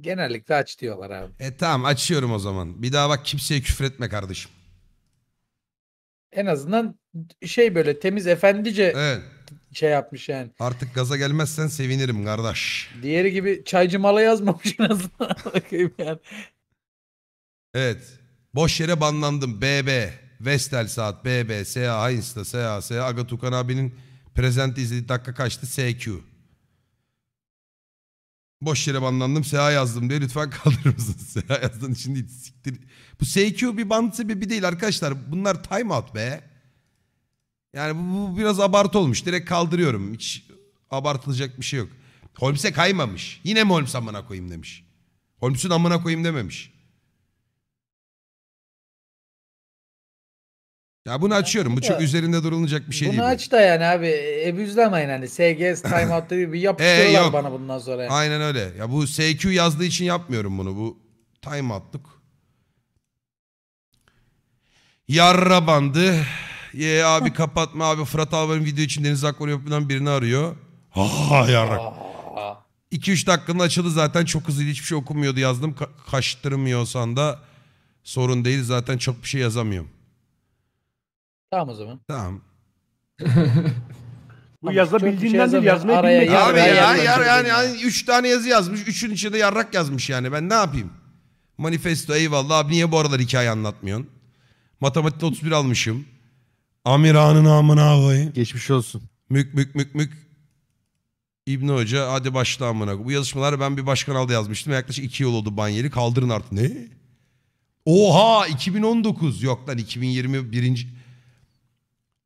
Speaker 4: Genellikle aç diyorlar abi. E tamam açıyorum o zaman. Bir daha bak kimseye küfür etme kardeşim.
Speaker 3: En azından şey böyle temiz efendice Evet. şey yapmış yani. Artık gaza gelmezsen sevinirim kardeş. Diğeri gibi çaycı mala yazmamış en azından. [LAUGHS] yani.
Speaker 1: Evet. Boş yere banlandım. BB. Vestel saat. BB. SA. Insta. SA. SA. Aga Tukan abinin prezenti izlediği dakika kaçtı? SQ. Boş yere banlandım. SEA yazdım diye lütfen [LAUGHS] kaldırır mısınız? SEA yazdığın için değil. Siktir. Bu SQ bir band sebebi değil arkadaşlar. Bunlar timeout be. Yani bu, bu biraz abartı olmuş. Direkt kaldırıyorum. Hiç abartılacak bir şey yok.
Speaker 4: Holmes'e kaymamış. Yine mi Holmes amına koyayım demiş. Holmes'un amına koyayım dememiş. Ya bunu açıyorum. Bu çok üzerinde durulacak bir şey Bunu değil. bu.
Speaker 3: aç da yani abi e, ebüzlemeyin hani SGS [LAUGHS] timeout gibi bir Ee, yapıştırıyorlar yok. bana bundan sonra.
Speaker 1: yani. Aynen öyle. Ya bu SQ yazdığı için yapmıyorum bunu. Bu time attık. Yarra bandı. Ye abi kapatma abi. Fırat Alvar'ın video için Deniz Akbor yapımından birini arıyor. Ha yarra. Aa, 2-3 dakikada açıldı zaten. Çok hızlıydı. Hiçbir şey okumuyordu yazdım. Ka- kaçtırmıyorsan da sorun değil. Zaten çok bir şey yazamıyorum. Tamam o zaman. Tamam.
Speaker 3: Bu yazabildiğindendir şey yazmayı araya, bilmek. Abi ya, ya, ya,
Speaker 1: yani, yani üç tane yazı yazmış. Üçün içinde yarrak yazmış yani. Ben ne yapayım? Manifesto eyvallah. Abi niye bu aralar hikaye anlatmıyorsun? Matematikte 31 almışım. Amiranın amına koyayım. Geçmiş olsun. Mük mük mük mük. İbn Hoca hadi başla amına. Bu yazışmaları ben bir başka kanalda yazmıştım. Yaklaşık iki yıl oldu banyeli Kaldırın artık. Ne? Oha 2019. Yok lan 2021.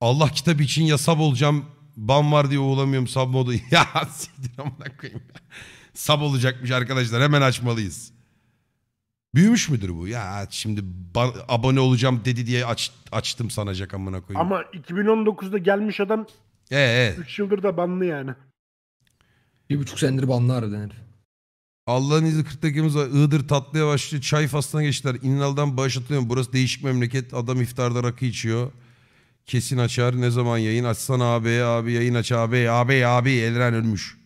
Speaker 1: Allah kitabı için ya sab olacağım ban var diye oğlamıyorum sab modu. [LAUGHS] ya siktir amına koyayım Sab olacakmış arkadaşlar hemen açmalıyız. Büyümüş müdür bu? Ya şimdi abone olacağım dedi diye aç- açtım sanacak amına koyayım. Ama
Speaker 3: 2019'da gelmiş adam Ee, 3 yıldır da banlı yani.
Speaker 1: Bir buçuk senedir banlı harbiden herif. Allah'ın izni 40 dakikamız var. Iğdır tatlıya başlıyor. Çay faslına geçtiler. İnal'dan bağış atılıyorum. Burası değişik memleket. Adam iftarda rakı içiyor. Kesin açar. Ne zaman yayın açsan abi abi yayın aç abi abi abi Elren ölmüş.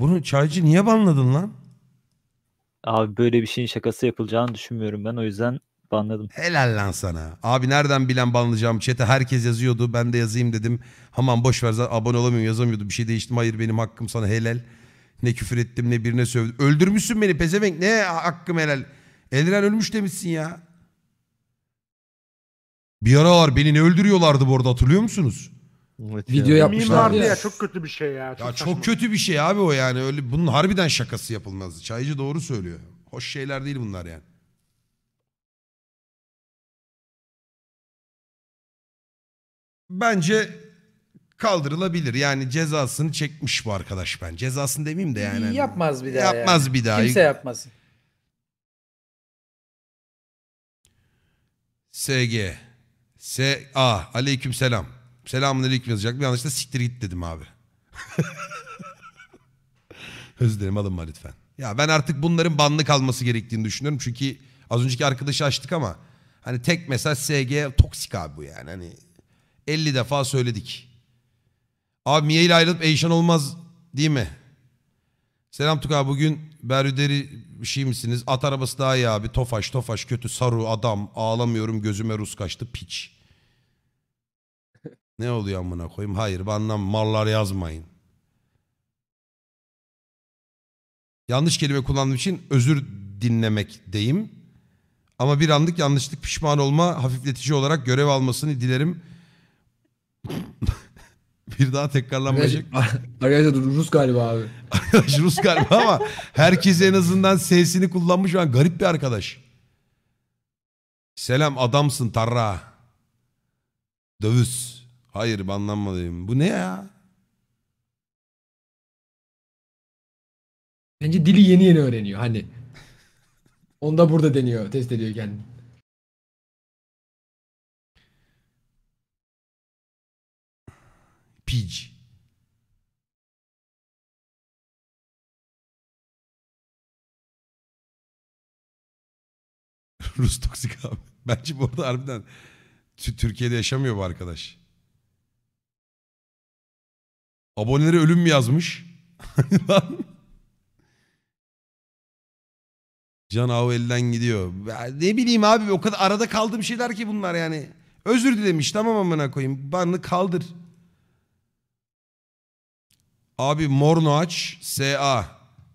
Speaker 1: Bunu çaycı niye banladın lan?
Speaker 4: Abi böyle bir şeyin şakası yapılacağını düşünmüyorum ben. O yüzden banladım.
Speaker 1: Helal lan sana.
Speaker 4: Abi nereden
Speaker 1: bilen banlayacağım? Çete herkes yazıyordu. Ben de yazayım dedim. Aman boş ver zaten abone olamıyorum yazamıyordum. Bir şey değiştim. Hayır benim hakkım sana helal. Ne küfür ettim ne birine sövdüm. Öldürmüşsün beni pezevenk. Ne hakkım helal. Elren ölmüş demişsin ya. Bir ara var beni ne öldürüyorlardı bu arada hatırlıyor musunuz?
Speaker 4: Evet Video ya. yapmışlar. Mimarlı ya
Speaker 1: çok kötü bir
Speaker 2: şey ya. Çok, ya çok kötü
Speaker 1: bir şey abi o yani. Öyle bunun harbiden şakası yapılmazdı. Çaycı doğru söylüyor.
Speaker 4: Hoş şeyler değil bunlar yani. Bence kaldırılabilir. Yani cezasını
Speaker 1: çekmiş bu arkadaş ben. Cezasını demeyeyim de yani. Hani.
Speaker 3: Yapmaz bir daha. Yapmaz yani. bir daha. Kimse yapmaz.
Speaker 4: SG
Speaker 1: S A aleyküm selam. Selamun aleyküm yazacak. Bir yanlışla siktir git dedim abi. [LAUGHS] Özür dilerim alınma lütfen. Ya ben artık bunların banlı kalması gerektiğini düşünüyorum. Çünkü az önceki arkadaşı açtık ama hani tek mesaj SG toksik abi bu yani. Hani 50 defa söyledik. Abi Mia ile ayrılıp Eyşan olmaz değil mi? Selam Tuka bugün Berüderi bir şey misiniz? At arabası daha iyi abi. Tofaş tofaş kötü saru adam ağlamıyorum gözüme rus kaçtı piç. Ne oluyor amına koyayım? Hayır benden mallar yazmayın. Yanlış kelime kullandığım için özür dinlemek deyim. Ama bir anlık yanlışlık pişman olma hafifletici olarak görev almasını dilerim. [LAUGHS] bir daha tekrarlanmayacak. [LAUGHS] Arkadaşlar Rus galiba abi. Arkadaş Rus galiba ama herkes en azından sesini kullanmış ben garip bir arkadaş. Selam adamsın tarra.
Speaker 4: Dövüz. Hayır banlanmalıyım. Bu ne ya?
Speaker 2: Bence dili yeni yeni öğreniyor hani. Onu da burada deniyor, test ediyor kendini. Peach.
Speaker 4: [LAUGHS] Rus toksik abi. Bence bu arada harbiden Türkiye'de yaşamıyor bu arkadaş. Abonelere ölüm mü yazmış? [LAUGHS] Lan.
Speaker 1: Can av elden gidiyor. Ya ne bileyim abi o kadar arada kaldığım şeyler ki bunlar yani. Özür dilemiş tamam amına koyayım. Bandı kaldır. Abi Morno aç SA.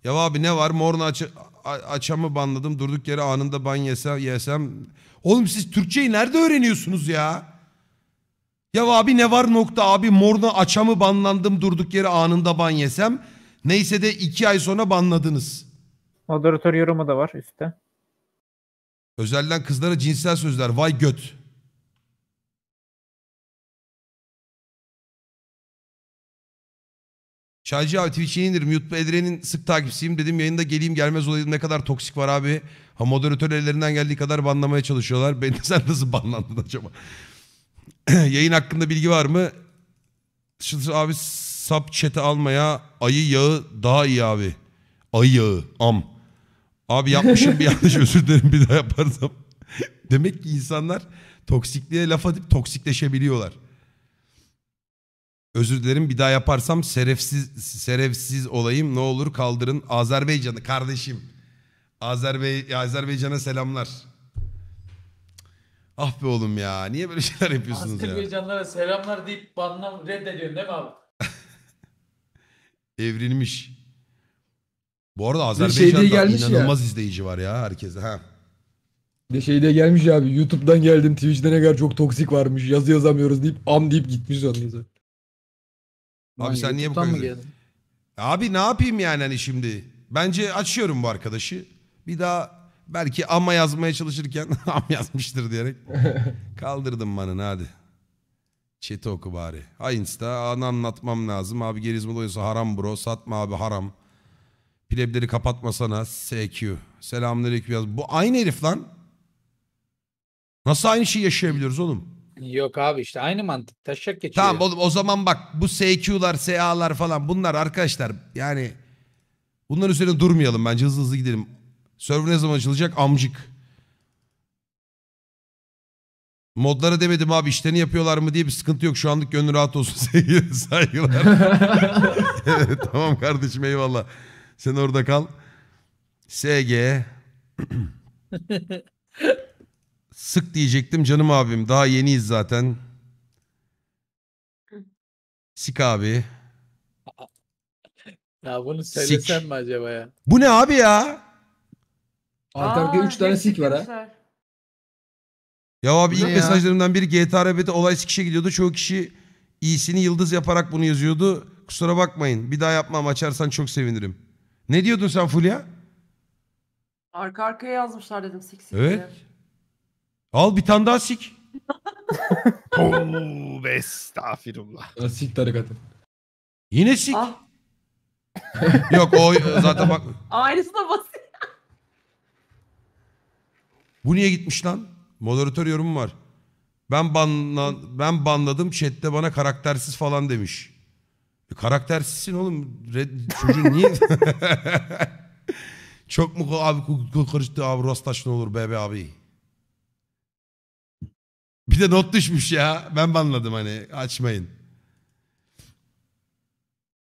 Speaker 1: Ya abi ne var Morno aç açamı banladım durduk yere anında ban yesem, yesem. Oğlum siz Türkçeyi nerede öğreniyorsunuz ya? Ya abi ne var nokta abi morna açamı banlandım durduk yere anında ban yesem. Neyse de iki ay sonra banladınız. Moderatör yorumu da
Speaker 2: var üstte. Özelden kızlara cinsel sözler vay göt.
Speaker 4: Çaycı abi Twitch'e indir. YouTube Edre'nin sık takipçisiyim. Dedim yayında geleyim gelmez olayım Ne kadar toksik
Speaker 1: var abi. Ha moderatör ellerinden geldiği kadar banlamaya çalışıyorlar. ben de sen nasıl banlandın acaba? [CLEARS THROAT] Yayın hakkında bilgi var mı? Şıldır abi sap çete almaya ayı yağı daha iyi abi. Ayı yağı am. Abi yapmışım bir yanlış [LAUGHS] özür dilerim bir daha yaparsam. [LAUGHS] Demek ki insanlar toksikliğe laf atıp toksikleşebiliyorlar. Özür dilerim bir daha yaparsam serefsiz serefsiz olayım ne olur kaldırın Azerbaycan'ı kardeşim. Azerbay Azerbaycan'a selamlar. Ah be oğlum ya. Niye böyle şeyler yapıyorsunuz ya?
Speaker 3: Azerbaycanlara selamlar deyip bandan reddediyorsun değil mi abi?
Speaker 1: [LAUGHS] Evrilmiş. Bu arada şey Azerbaycan'da gelmiş ya. inanılmaz izleyici var ya herkese. Ha.
Speaker 3: Bir de şeyde gelmiş abi YouTube'dan geldim Twitch'de ne kadar çok toksik
Speaker 1: varmış yazı yazamıyoruz deyip am deyip gitmiş sonunda. Abi sen niye bu kadar... Abi ne yapayım yani hani şimdi? Bence açıyorum bu arkadaşı. Bir daha Belki ama yazmaya çalışırken [LAUGHS] am yazmıştır diyerek [LAUGHS] kaldırdım bana hadi. Chat'i oku bari. Ha Insta anlatmam lazım. Abi gerizmal oluyorsa haram bro. Satma abi haram. Plebleri kapatmasana. SQ. Selamünaleyküm yaz. Bu aynı herif lan. Nasıl aynı şeyi yaşayabiliyoruz oğlum? Yok abi işte aynı mantık. Taşak geçiyor. Tamam oğlum o zaman bak bu SQ'lar, SA'lar falan bunlar arkadaşlar yani bunların üzerine durmayalım bence hızlı hızlı gidelim. Server ne zaman açılacak? Amcık. Modlara demedim abi işlerini yapıyorlar mı diye bir sıkıntı yok. Şu anlık gönlü rahat olsun [LAUGHS] sevgili saygılar. [LAUGHS] tamam kardeşim eyvallah. Sen orada kal. SG. [LAUGHS] Sık diyecektim canım abim. Daha yeniyiz zaten. Sik abi.
Speaker 3: Ya bunu söylesem Sik. mi acaba ya?
Speaker 1: Bu ne abi ya?
Speaker 3: Arka arkaya 3 tane sik var ha.
Speaker 1: Ya abi ilk mesajlarımdan biri GTA Rebet'e olay sikişe gidiyordu. Çoğu kişi iyisini yıldız yaparak bunu yazıyordu. Kusura bakmayın. Bir daha yapmam açarsan çok sevinirim. Ne diyordun sen Fulya?
Speaker 3: Arka arkaya yazmışlar dedim sik sik. Evet. diye.
Speaker 1: Al bir tane daha sik. [LAUGHS] Tövbe estağfirullah. Ha, Sik tarikatı. Yine sik. Ah, Yok o zaten bak.
Speaker 3: [LAUGHS] Aynısı da bas.
Speaker 1: Bu niye gitmiş lan? Moderatör yorumu var. Ben banla, ben banladım chatte bana karaktersiz falan demiş. E, karaktersizsin oğlum. Red, çocuğun niye? [LAUGHS] Çok mu abi kul karıştı abi rastaş ne olur bebe abi. Bir de not düşmüş ya. Ben banladım hani açmayın.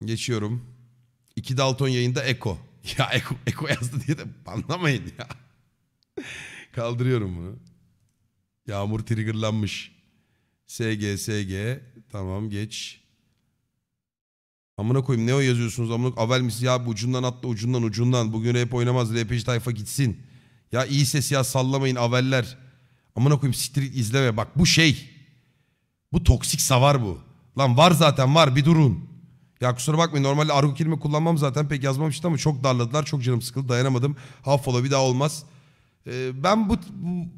Speaker 1: Geçiyorum. İki Dalton yayında Eko. [LAUGHS] Ya Eko, Eko yazdı diye de banlamayın ya. Kaldırıyorum bunu. Yağmur triggerlanmış. SG SG. Tamam geç. Amına koyayım ne o yazıyorsunuz amına avel misin ya ucundan atla ucundan ucundan. Bugün rap oynamaz RP'ci tayfa gitsin. Ya iyi ses ya sallamayın aveller. Amına koyayım siktir izleme bak bu şey. Bu toksik savar bu. Lan var zaten var bir durun. Ya kusura bakmayın normalde argo kelime kullanmam zaten pek yazmamıştı ama çok darladılar. Çok canım sıkıldı dayanamadım. Affola bir daha olmaz. Ee, ben bu, bu,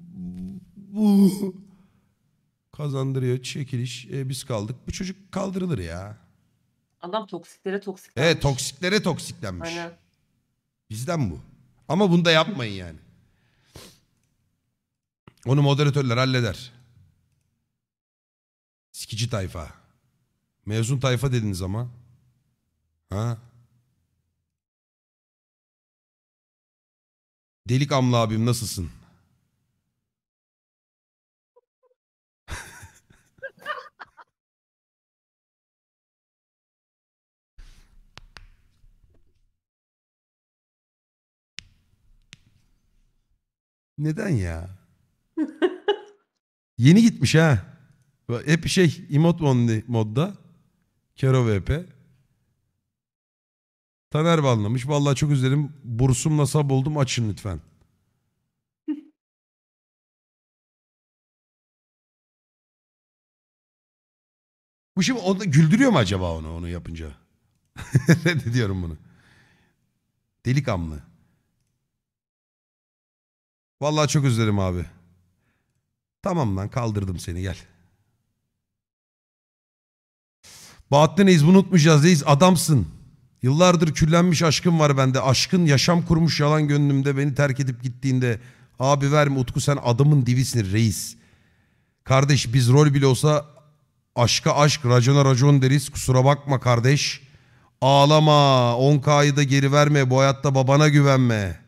Speaker 1: bu [LAUGHS] kazandırıyor çekiliş. Ee, biz kaldık. Bu çocuk kaldırılır ya.
Speaker 3: Adam toksiklere toksiklenmiş.
Speaker 1: Evet toksiklere toksiklenmiş. Aynen. Bizden bu. Ama bunu da yapmayın yani. Onu moderatörler halleder.
Speaker 4: Sikici tayfa. Mezun tayfa dediniz ama. Ha?
Speaker 2: Delik Amla abim nasılsın?
Speaker 4: Neden ya? Yeni gitmiş ha.
Speaker 1: Hep şey emot modda. Kero VP.
Speaker 2: Taner banlamış. Vallahi çok üzüldüm. Bursumla sab oldum. Açın lütfen.
Speaker 4: [LAUGHS] Bu şimdi onu güldürüyor mu acaba onu onu yapınca? ne [LAUGHS] Reddediyorum bunu. Delikanlı.
Speaker 1: Vallahi çok üzlerim abi. Tamam lan kaldırdım seni gel. Bahattin Reis bunu unutmayacağız Reis adamsın. Yıllardır küllenmiş aşkım var bende. Aşkın yaşam kurmuş yalan gönlümde beni terk edip gittiğinde. Abi verme Utku sen adamın divisin reis. Kardeş biz rol bile olsa aşka aşk, racona racon deriz. Kusura bakma kardeş. Ağlama, 10K'yı da geri verme. Bu hayatta babana güvenme.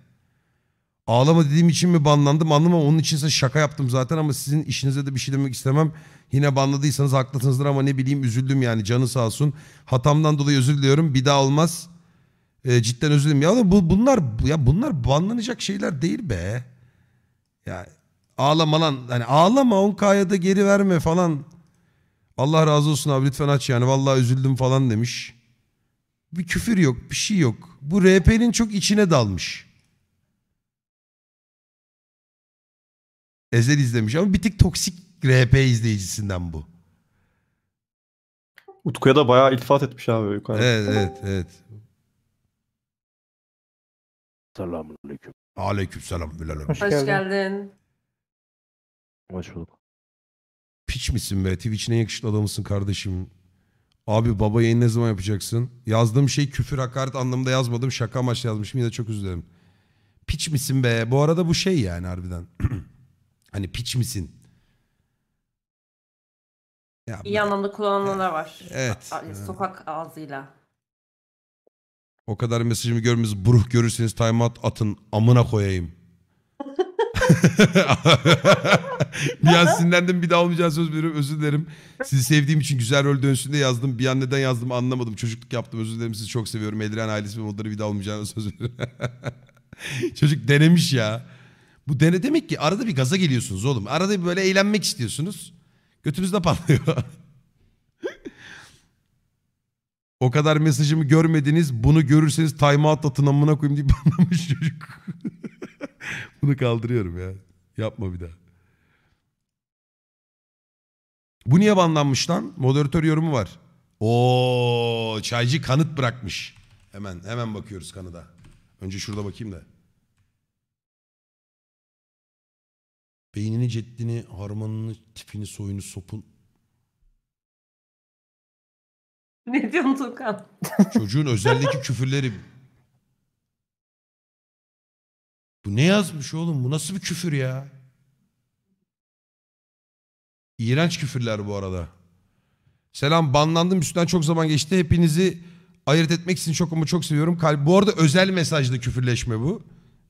Speaker 1: Ağlama dediğim için mi banlandım anlamam. Onun içinse şaka yaptım zaten ama sizin işinize de bir şey demek istemem. Yine banladıysanız haklısınızdır ama ne bileyim üzüldüm yani canı sağ olsun. Hatamdan dolayı özür diliyorum. Bir daha olmaz. E, cidden özür dilerim. Ya bu bunlar ya bunlar banlanacak şeyler değil be. Ya ağlama lan. Hani ağlama 10K'ya da geri verme falan. Allah razı olsun abi lütfen aç yani. Vallahi üzüldüm falan demiş.
Speaker 4: Bir küfür yok, bir şey yok. Bu RP'nin çok içine dalmış. Ezel izlemiş ama bir tık toksik RP izleyicisinden bu. Utku'ya da bayağı iltifat etmiş abi yukarıda. Evet evet evet. Selamun aleyküm.
Speaker 2: selam. Hoş Hoş geldin.
Speaker 4: geldin. Hoş bulduk.
Speaker 1: Piç misin be? Twitch'ine yakışıklı adamısın kardeşim. Abi baba yayın ne zaman yapacaksın? Yazdığım şey küfür hakaret anlamında yazmadım. Şaka amaçlı yazmışım. Yine çok üzüldüm. Piç misin be? Bu arada bu şey yani harbiden. [CLEARS THROAT] hani piç misin?
Speaker 4: Ya, İyi anlamda kullananlar var. Evet. A- a- e, Sokak ağzıyla.
Speaker 1: O kadar mesajımı görmüyorsunuz. Buruk görürseniz timeout atın. Amına koyayım. [LAUGHS] bir an sinirlendim bir daha olmayacağı söz veriyorum özür dilerim. Sizi sevdiğim için güzel rol dönsün diye yazdım. Bir an neden yazdım anlamadım. Çocukluk yaptım özür dilerim sizi çok seviyorum. Eldiren ailesi ve bir daha olmayacağına söz veriyorum. [LAUGHS] Çocuk denemiş ya. Bu dene demek ki arada bir gaza geliyorsunuz oğlum. Arada bir böyle eğlenmek istiyorsunuz. Götünüzde parlıyor. o kadar mesajımı görmediniz. Bunu görürseniz timeout atın amına koyayım deyip anlamış çocuk. [LAUGHS] Bunu kaldırıyorum ya. Yapma bir daha. Bu niye banlanmış lan? Moderatör yorumu var. Oo, çaycı kanıt bırakmış. Hemen hemen bakıyoruz kanıda. Önce şurada bakayım da.
Speaker 4: Beynini, ceddini, harmanını, tipini, soyunu, sopun. [LAUGHS]
Speaker 2: Ne diyorsun Tukan?
Speaker 4: Çocuğun özellikle [LAUGHS] küfürleri. Bu ne yazmış oğlum? Bu nasıl bir küfür ya? İğrenç
Speaker 1: küfürler bu arada. Selam banlandım üstünden çok zaman geçti. Hepinizi ayırt etmek için çok ama çok seviyorum. Bu arada özel mesajlı küfürleşme bu.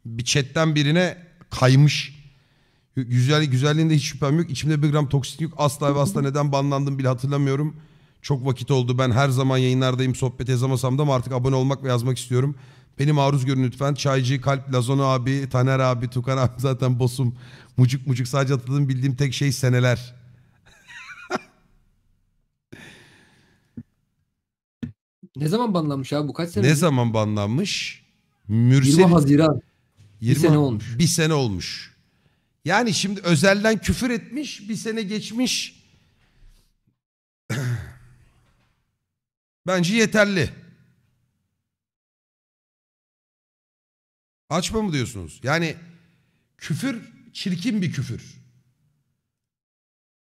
Speaker 1: Bir chatten birine kaymış. Güzel, güzelliğinde hiç şüphem yok. İçimde bir gram toksin yok. Asla ve asla neden banlandım bile hatırlamıyorum. Çok vakit oldu. Ben her zaman yayınlardayım. Sohbet yazamasam da ama artık abone olmak ve yazmak istiyorum. Beni maruz görün lütfen. Çaycı, Kalp, Lazona abi, Taner abi, Tukan abi [LAUGHS] zaten bosum. Mucuk mucuk sadece hatırladığım bildiğim tek şey seneler. [LAUGHS]
Speaker 3: Ne zaman banlanmış abi bu kaç sene? Ne önce?
Speaker 1: zaman banlanmış? Mürsel... 20 Haziran. 20... Bir sene olmuş. Bir sene olmuş. Yani şimdi özelden küfür etmiş bir sene geçmiş.
Speaker 4: [CLEARS THROAT] Bence yeterli. Açma mı diyorsunuz? Yani küfür çirkin bir küfür.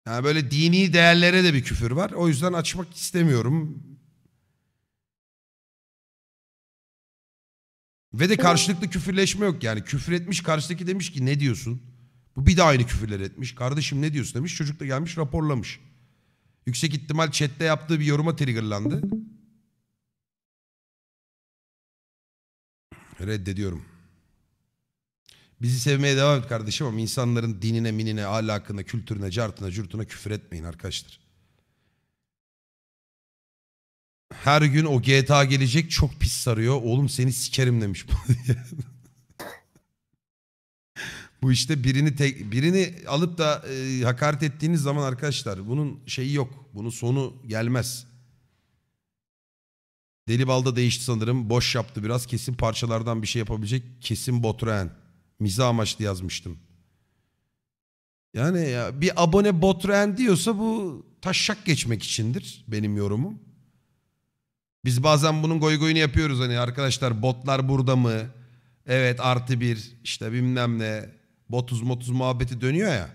Speaker 4: Yani böyle
Speaker 1: dini değerlere de bir küfür var. O yüzden açmak istemiyorum. Ve de karşılıklı küfürleşme yok yani. Küfür etmiş karşıdaki demiş ki ne diyorsun? Bu bir de aynı küfürler etmiş. Kardeşim ne diyorsun demiş. Çocuk da gelmiş raporlamış.
Speaker 4: Yüksek ihtimal chatte yaptığı bir yoruma triggerlandı. Reddediyorum.
Speaker 1: Bizi sevmeye devam et kardeşim ama insanların dinine, minine, ahlakına, kültürüne, cartına, cürtuna küfür etmeyin arkadaşlar. Her gün o GTA gelecek çok pis sarıyor. Oğlum seni sikerim demiş. [LAUGHS] Bu işte birini tek, birini alıp da e, hakaret ettiğiniz zaman arkadaşlar bunun şeyi yok. Bunun sonu gelmez. Deli balda değişti sanırım. Boş yaptı biraz. Kesin parçalardan bir şey yapabilecek. Kesin Botren. Miza amaçlı yazmıştım. Yani ya, bir abone Botren diyorsa bu taşak geçmek içindir benim yorumum. Biz bazen bunun goy goyunu yapıyoruz hani arkadaşlar botlar burada mı? Evet artı bir işte bilmem ne Botuz motuz muhabbeti dönüyor ya.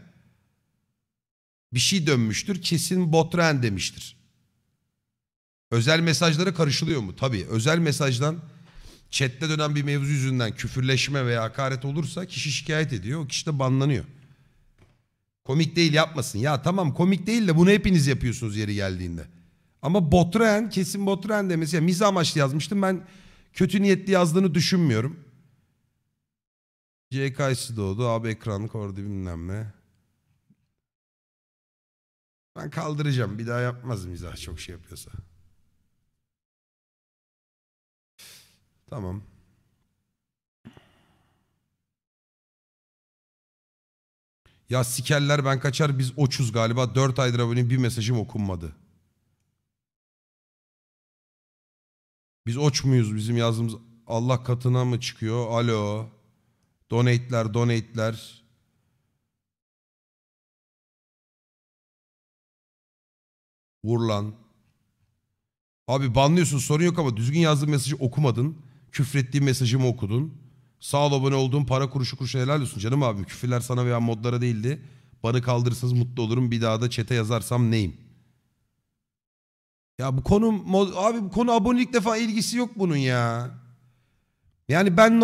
Speaker 1: Bir şey dönmüştür kesin botren demiştir. Özel mesajlara karışılıyor mu? Tabii özel mesajdan chatte dönen bir mevzu yüzünden küfürleşme veya hakaret olursa kişi şikayet ediyor. O kişi de banlanıyor. Komik değil yapmasın. Ya tamam komik değil de bunu hepiniz yapıyorsunuz yeri geldiğinde. Ama Botren kesin Botren demesi. Yani miza amaçlı
Speaker 4: yazmıştım ben
Speaker 1: kötü niyetli yazdığını düşünmüyorum. CK'si doğdu. Abi ekranı kordu bilmem ne.
Speaker 4: Ben kaldıracağım. Bir daha yapmaz mizah çok şey yapıyorsa. Tamam. Ya sikerler ben kaçar biz oçuz galiba. 4 aydır aboneyim bir mesajım okunmadı.
Speaker 1: Biz oç muyuz bizim yazdığımız Allah katına mı çıkıyor? Alo. Donate'ler,
Speaker 4: donate'ler. Vurlan. Abi banlıyorsun sorun yok ama düzgün
Speaker 1: yazdığım mesajı okumadın. Küfrettiğim mesajımı okudun. Sağ ol abone olduğun para kuruşu kuruşa helal olsun canım abi Küfürler sana veya modlara değildi. Bana kaldırırsanız mutlu olurum. Bir daha da çete yazarsam neyim? Ya bu konu mod, abi bu konu abonelik defa ilgisi yok bunun ya. Yani ben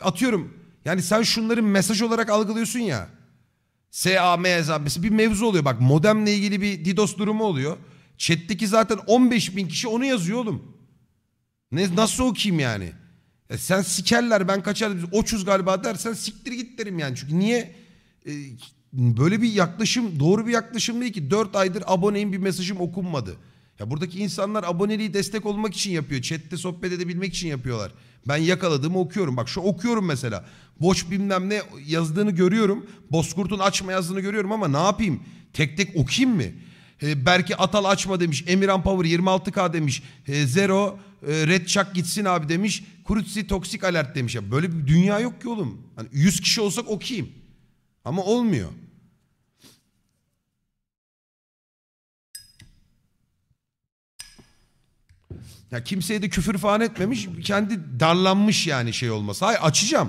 Speaker 1: atıyorum yani sen şunları mesaj olarak algılıyorsun ya. SAM hesabesi bir mevzu oluyor. Bak modemle ilgili bir DDoS durumu oluyor. Chat'teki zaten 15 bin kişi onu yazıyor oğlum. Ne, nasıl okuyayım yani? E sen sikerler ben kaçarım. biz oçuz galiba dersen siktir git derim yani. Çünkü niye e, böyle bir yaklaşım doğru bir yaklaşım değil ki 4 aydır aboneyim bir mesajım okunmadı. Ya buradaki insanlar aboneliği destek olmak için yapıyor. Chat'te sohbet edebilmek için yapıyorlar. Ben yakaladığımı okuyorum. Bak şu okuyorum mesela. Boş bilmem ne yazdığını görüyorum. Bozkurt'un açma yazdığını görüyorum ama ne yapayım? Tek tek okuyayım mı? E, Berke Atal açma demiş. Emirhan Power 26K demiş. E, Zero e, Red Chuck gitsin abi demiş. Kurutsi toksik alert demiş. Ya böyle bir dünya yok ki oğlum. Hani 100 kişi olsak okuyayım. Ama olmuyor. Ya kimseye de küfür falan etmemiş. Kendi darlanmış yani şey olması. Hayır açacağım.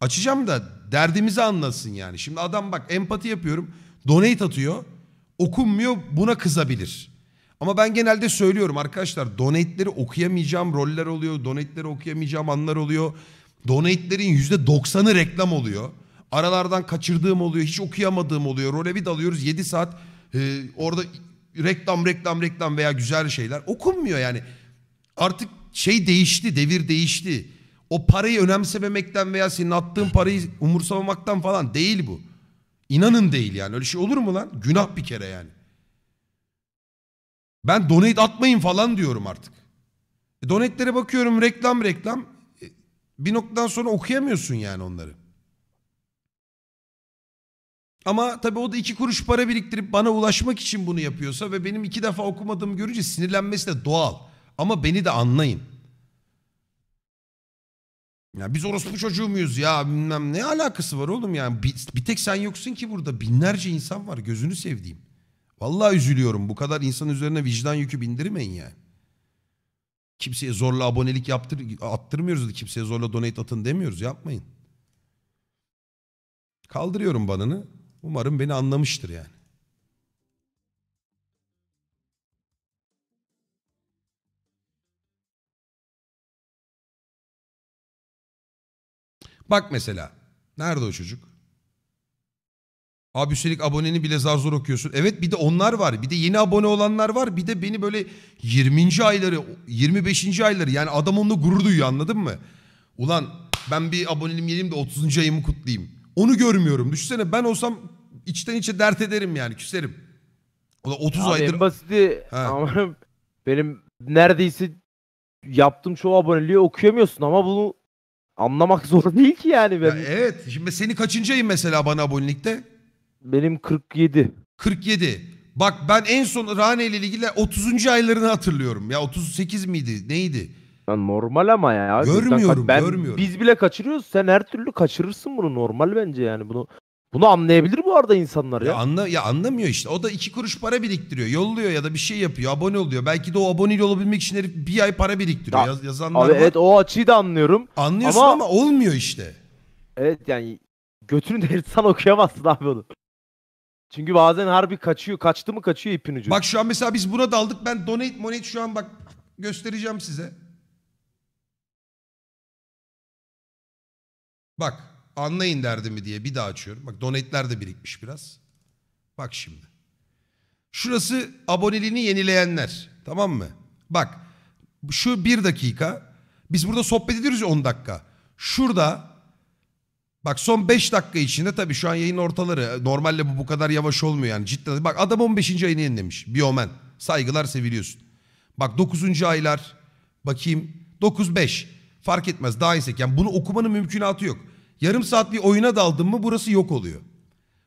Speaker 1: Açacağım da derdimizi anlasın yani. Şimdi adam bak empati yapıyorum. Donate atıyor. Okunmuyor buna kızabilir. Ama ben genelde söylüyorum arkadaşlar donate'leri okuyamayacağım roller oluyor. Donate'leri okuyamayacağım anlar oluyor. Donate'lerin %90'ı reklam oluyor. Aralardan kaçırdığım oluyor. Hiç okuyamadığım oluyor. bir dalıyoruz 7 saat. E, orada reklam reklam reklam veya güzel şeyler okunmuyor yani. Artık şey değişti, devir değişti. O parayı önemsememekten veya senin attığın parayı umursamamaktan falan değil bu. İnanın değil yani. Öyle şey olur mu lan? Günah bir kere yani. Ben donate atmayın falan diyorum artık. E, donate'lere bakıyorum reklam reklam. E, bir noktadan sonra okuyamıyorsun yani onları. Ama tabii o da iki kuruş para biriktirip bana ulaşmak için bunu yapıyorsa ve benim iki defa okumadığımı görünce sinirlenmesi de doğal. Ama beni de anlayın. Ya biz orospu çocuğu muyuz ya bilmem ne alakası var oğlum yani bir, bir tek sen yoksun ki burada binlerce insan var gözünü sevdiğim. Vallahi üzülüyorum bu kadar insan üzerine vicdan yükü bindirmeyin ya. Kimseye zorla abonelik yaptır, attırmıyoruz da kimseye zorla donate atın demiyoruz yapmayın. Kaldırıyorum banını umarım beni anlamıştır yani.
Speaker 4: Bak mesela. Nerede o çocuk? Abi üstelik aboneni bile zar zor okuyorsun. Evet bir de onlar var.
Speaker 1: Bir de yeni abone olanlar var. Bir de beni böyle 20. ayları, 25. ayları yani adam onunla gurur duyuyor anladın mı? Ulan ben bir abonelim yeniyim de 30. ayımı kutlayayım. Onu görmüyorum. Düşünsene ben olsam içten içe dert ederim yani küserim. O da 30 Abi aydır. En basiti benim neredeyse yaptığım çoğu aboneliği okuyamıyorsun ama bunu anlamak [LAUGHS] zor değil ki yani. Ben. Ya evet. Şimdi seni kaçıncıyım mesela bana abonelikte? Benim 47. 47. Bak ben en son Raneli Ligi'yle 30. aylarını hatırlıyorum. Ya 38 miydi? Neydi? Ya normal ama ya. Görmüyorum, ben, görmüyorum. Biz bile kaçırıyoruz. Sen her türlü kaçırırsın bunu. Normal bence yani. Bunu bunu anlayabilir bu arada insanlar ya. Ya, anla, ya anlamıyor işte. O da iki kuruş para biriktiriyor. Yolluyor ya da bir şey yapıyor. Abone oluyor. Belki de o aboneli olabilmek için herif bir ay para biriktiriyor. Ya, Yaz, yazanlar abi var. evet o açıyı da anlıyorum. Anlıyorsun ama, ama olmuyor işte. Evet yani götünü [LAUGHS] de insan okuyamazsın abi onu. Çünkü bazen harbi kaçıyor. Kaçtı mı kaçıyor ipin
Speaker 4: ucu. Bak şu an mesela biz buna daldık. Ben donate monate şu an bak göstereceğim size. Bak. Anlayın derdimi diye bir daha açıyorum. Bak donetler de birikmiş biraz. Bak şimdi. Şurası
Speaker 1: aboneliğini yenileyenler. Tamam mı? Bak şu bir dakika. Biz burada sohbet ediyoruz ya 10 dakika. Şurada bak son 5 dakika içinde tabii şu an yayın ortaları. Normalde bu bu kadar yavaş olmuyor yani cidden. Bak adam 15. ayını yenilemiş. Biomen. Saygılar seviliyorsun. Bak 9. aylar. Bakayım. 9-5. Fark etmez daha insek. Yani bunu okumanın mümkünatı yok. Yarım saat bir oyuna daldın mı burası yok oluyor.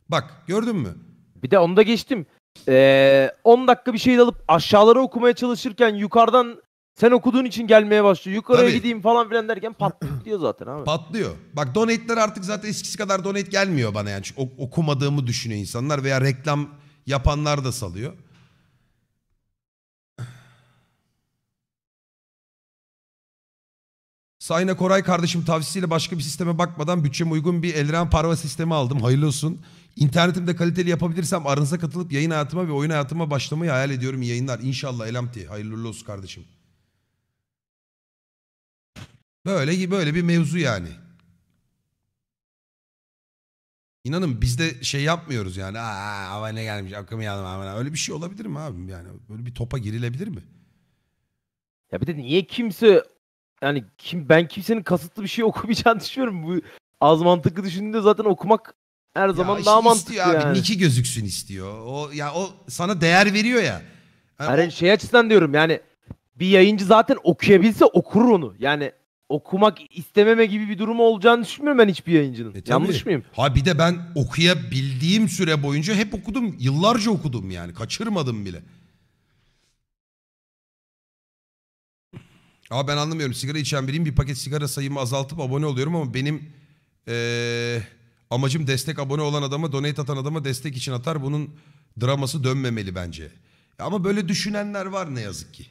Speaker 1: Bak gördün mü? Bir de onu da geçtim. Ee, 10 dakika bir şey alıp aşağılara okumaya çalışırken yukarıdan sen okuduğun için gelmeye başlıyor. Yukarıya Tabii. gideyim falan filan derken patlıyor [CLEARS THROAT] zaten abi. Patlıyor. Bak donate'ler artık zaten eskisi kadar donate gelmiyor bana yani. Çünkü okumadığımı düşünüyor insanlar veya reklam yapanlar da salıyor.
Speaker 4: Sayın Koray kardeşim tavsiyesiyle başka bir sisteme bakmadan bütçeme uygun bir eldiven parva
Speaker 1: sistemi aldım. Hayırlı olsun. İnternetimde kaliteli yapabilirsem aranıza katılıp yayın hayatıma ve oyun hayatıma başlamayı hayal ediyorum. yayınlar. İnşallah elamti. Hayırlı olsun kardeşim. Böyle böyle bir mevzu yani. İnanın biz de şey yapmıyoruz yani. Aa hava ne gelmiş akımayalım hemen. Öyle bir şey olabilir mi abim yani? Böyle bir topa girilebilir mi? Ya bir de niye kimse yani kim ben kimsenin kasıtlı bir şey [LAUGHS] okumayacağını düşünüyorum. Bu az mantıklı düşündüğünde zaten okumak her zaman ya işte daha mantıklı abi. yani. Niki gözüksün istiyor. O ya o sana değer veriyor ya. Yani, o... şey açısından diyorum yani bir yayıncı zaten okuyabilse okur onu. Yani okumak istememe gibi bir durum olacağını düşünmüyorum ben hiçbir yayıncının. E, Yanlış mıyım? Ha bir de ben okuyabildiğim süre boyunca hep okudum. Yıllarca okudum yani. Kaçırmadım bile. Ama ben anlamıyorum. Sigara içen biriyim. Bir paket sigara sayımı azaltıp abone oluyorum ama benim ee, amacım destek abone olan adama, donate atan adama destek için atar. Bunun draması dönmemeli bence. Ama böyle düşünenler var ne yazık ki.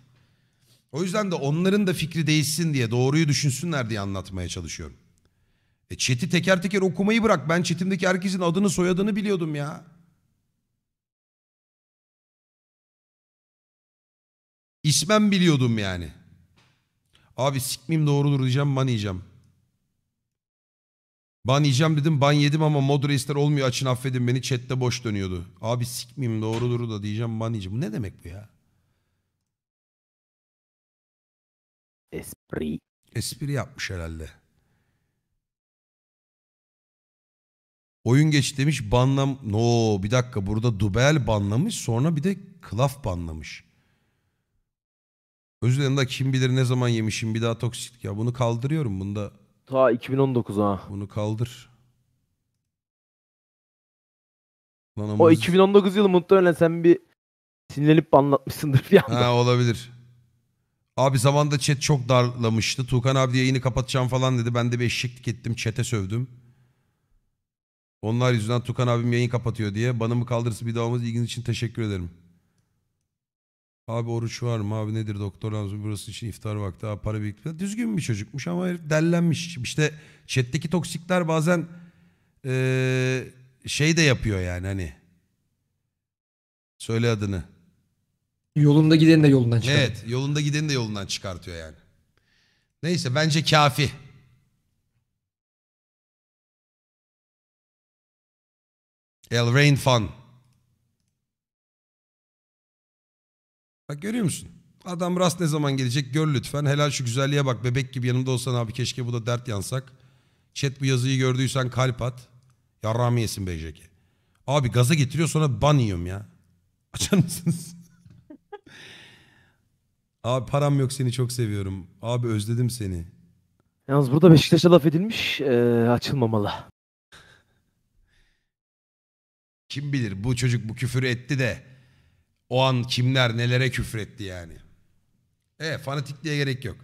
Speaker 1: O yüzden de onların da fikri değişsin diye, doğruyu düşünsünler diye anlatmaya çalışıyorum. E chat'i teker teker okumayı bırak. Ben
Speaker 4: chat'imdeki herkesin adını soyadını biliyordum ya. İsmen biliyordum yani. Abi sikmeyeyim doğrudur diyeceğim ban yiyeceğim. Ban yiyeceğim dedim ban yedim
Speaker 1: ama mod reisler olmuyor açın affedin beni chatte boş dönüyordu. Abi sikmeyeyim doğrudur da diyeceğim ban yiyeceğim.
Speaker 2: Bu ne demek bu ya? Espri. Espri yapmış herhalde.
Speaker 1: Oyun geç demiş banlam... No bir dakika burada Dubel banlamış sonra bir de Klaf banlamış. Özür dilerim da kim bilir ne zaman yemişim bir daha toksiklik. Ya bunu kaldırıyorum. Bunda Ta 2019 ha. bunu kaldır. Lan O amına- 2019 yılı muhtemelen sen bir
Speaker 3: sinirlenip anlatmışsındır bir anda.
Speaker 1: Ha olabilir. Abi zamanda chat çok darlamıştı. Tuğkan abi de yayını kapatacağım falan dedi. Ben de bir eşeklik ettim. Chat'e sövdüm. Onlar yüzünden Tukan abim yayın kapatıyor diye. Banımı kaldırırsa bir davamız ilginiz için teşekkür ederim. Abi oruç var mı? Abi nedir doktor lazım burası için iftar vakti. Abi para biriktir. Düzgün bir çocukmuş ama herif dellenmiş. İşte chatteki toksikler bazen ee, şey de yapıyor yani hani. Söyle adını.
Speaker 2: Yolunda gideni de yolundan çıkartıyor. Evet
Speaker 1: yolunda gideni de yolundan çıkartıyor yani.
Speaker 2: Neyse bence kafi.
Speaker 4: El Rain Fun. Bak görüyor musun? Adam rast ne zaman gelecek gör lütfen. Helal şu güzelliğe bak
Speaker 1: bebek gibi yanımda olsan abi keşke bu da dert yansak. Chat bu yazıyı gördüysen kalp at. Yarrağımı yesin Beyceki. Abi gaza getiriyor sonra ban yiyorum ya. [LAUGHS] Açar mısınız? [LAUGHS] abi param yok seni çok seviyorum. Abi özledim
Speaker 4: seni. Yalnız burada Beşiktaş'a laf edilmiş ee, açılmamalı.
Speaker 1: Kim bilir bu çocuk bu küfür etti de o an kimler nelere küfretti yani. E fanatikliğe gerek yok.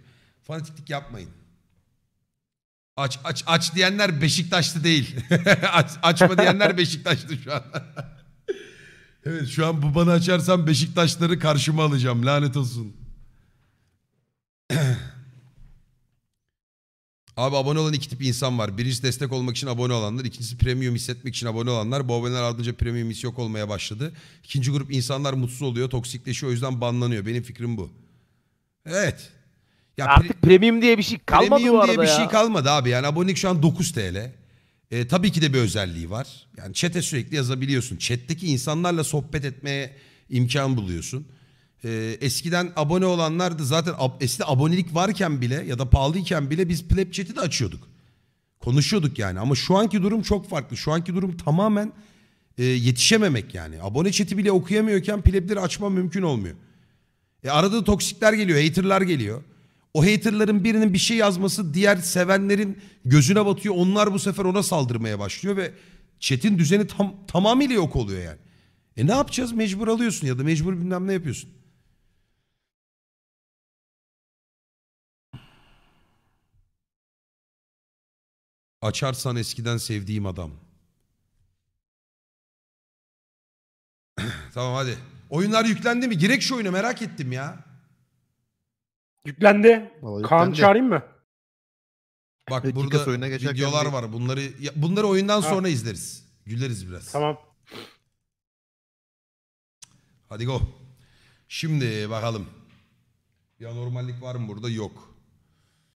Speaker 1: Fanatiklik yapmayın. Aç aç aç diyenler Beşiktaşlı değil. [LAUGHS] aç, açma diyenler Beşiktaşlı şu an. [LAUGHS] evet şu an bu bana açarsam Beşiktaşları karşıma alacağım. Lanet olsun. [CLEARS THROAT] Abi abone olan iki tip insan var. Birincisi destek olmak için abone olanlar. ikincisi premium hissetmek için abone olanlar. Bu aboneler ardınca premium his yok olmaya başladı. İkinci grup insanlar mutsuz oluyor. Toksikleşiyor. O yüzden banlanıyor. Benim fikrim bu. Evet. Ya Artık pre premium diye bir şey kalmadı premium bu arada diye bir ya. şey kalmadı abi. Yani abonelik şu an 9 TL. E, tabii ki de bir özelliği var. Yani çete sürekli yazabiliyorsun. Chat'teki insanlarla sohbet etmeye imkan buluyorsun. Ee, eskiden abone olanlardı zaten ab eskiden abonelik varken bile ya da pahalıyken bile biz pleb chat'i de açıyorduk. Konuşuyorduk yani ama şu anki durum çok farklı. Şu anki durum tamamen e, yetişememek yani. Abone chat'i bile okuyamıyorken plebleri açma mümkün olmuyor. E, arada toksikler geliyor, haterlar geliyor. O haterların birinin bir şey yazması diğer sevenlerin gözüne batıyor. Onlar bu sefer ona saldırmaya başlıyor ve chat'in düzeni tam, tamamıyla yok oluyor yani. E ne yapacağız? Mecbur alıyorsun ya da mecbur
Speaker 4: bilmem ne yapıyorsun. Açarsan eskiden sevdiğim adam.
Speaker 2: tamam hadi. Oyunlar
Speaker 1: yüklendi mi? Girek şu oyunu merak ettim ya. Yüklendi. Vallahi Kaan çağırayım mı? Bak Ve burada videolar var. Bunları ya- bunları oyundan Ha. sonra izleriz. Güleriz biraz. Tamam. Hadi go.
Speaker 2: Şimdi bakalım. Ya normallik var mı burada? Yok.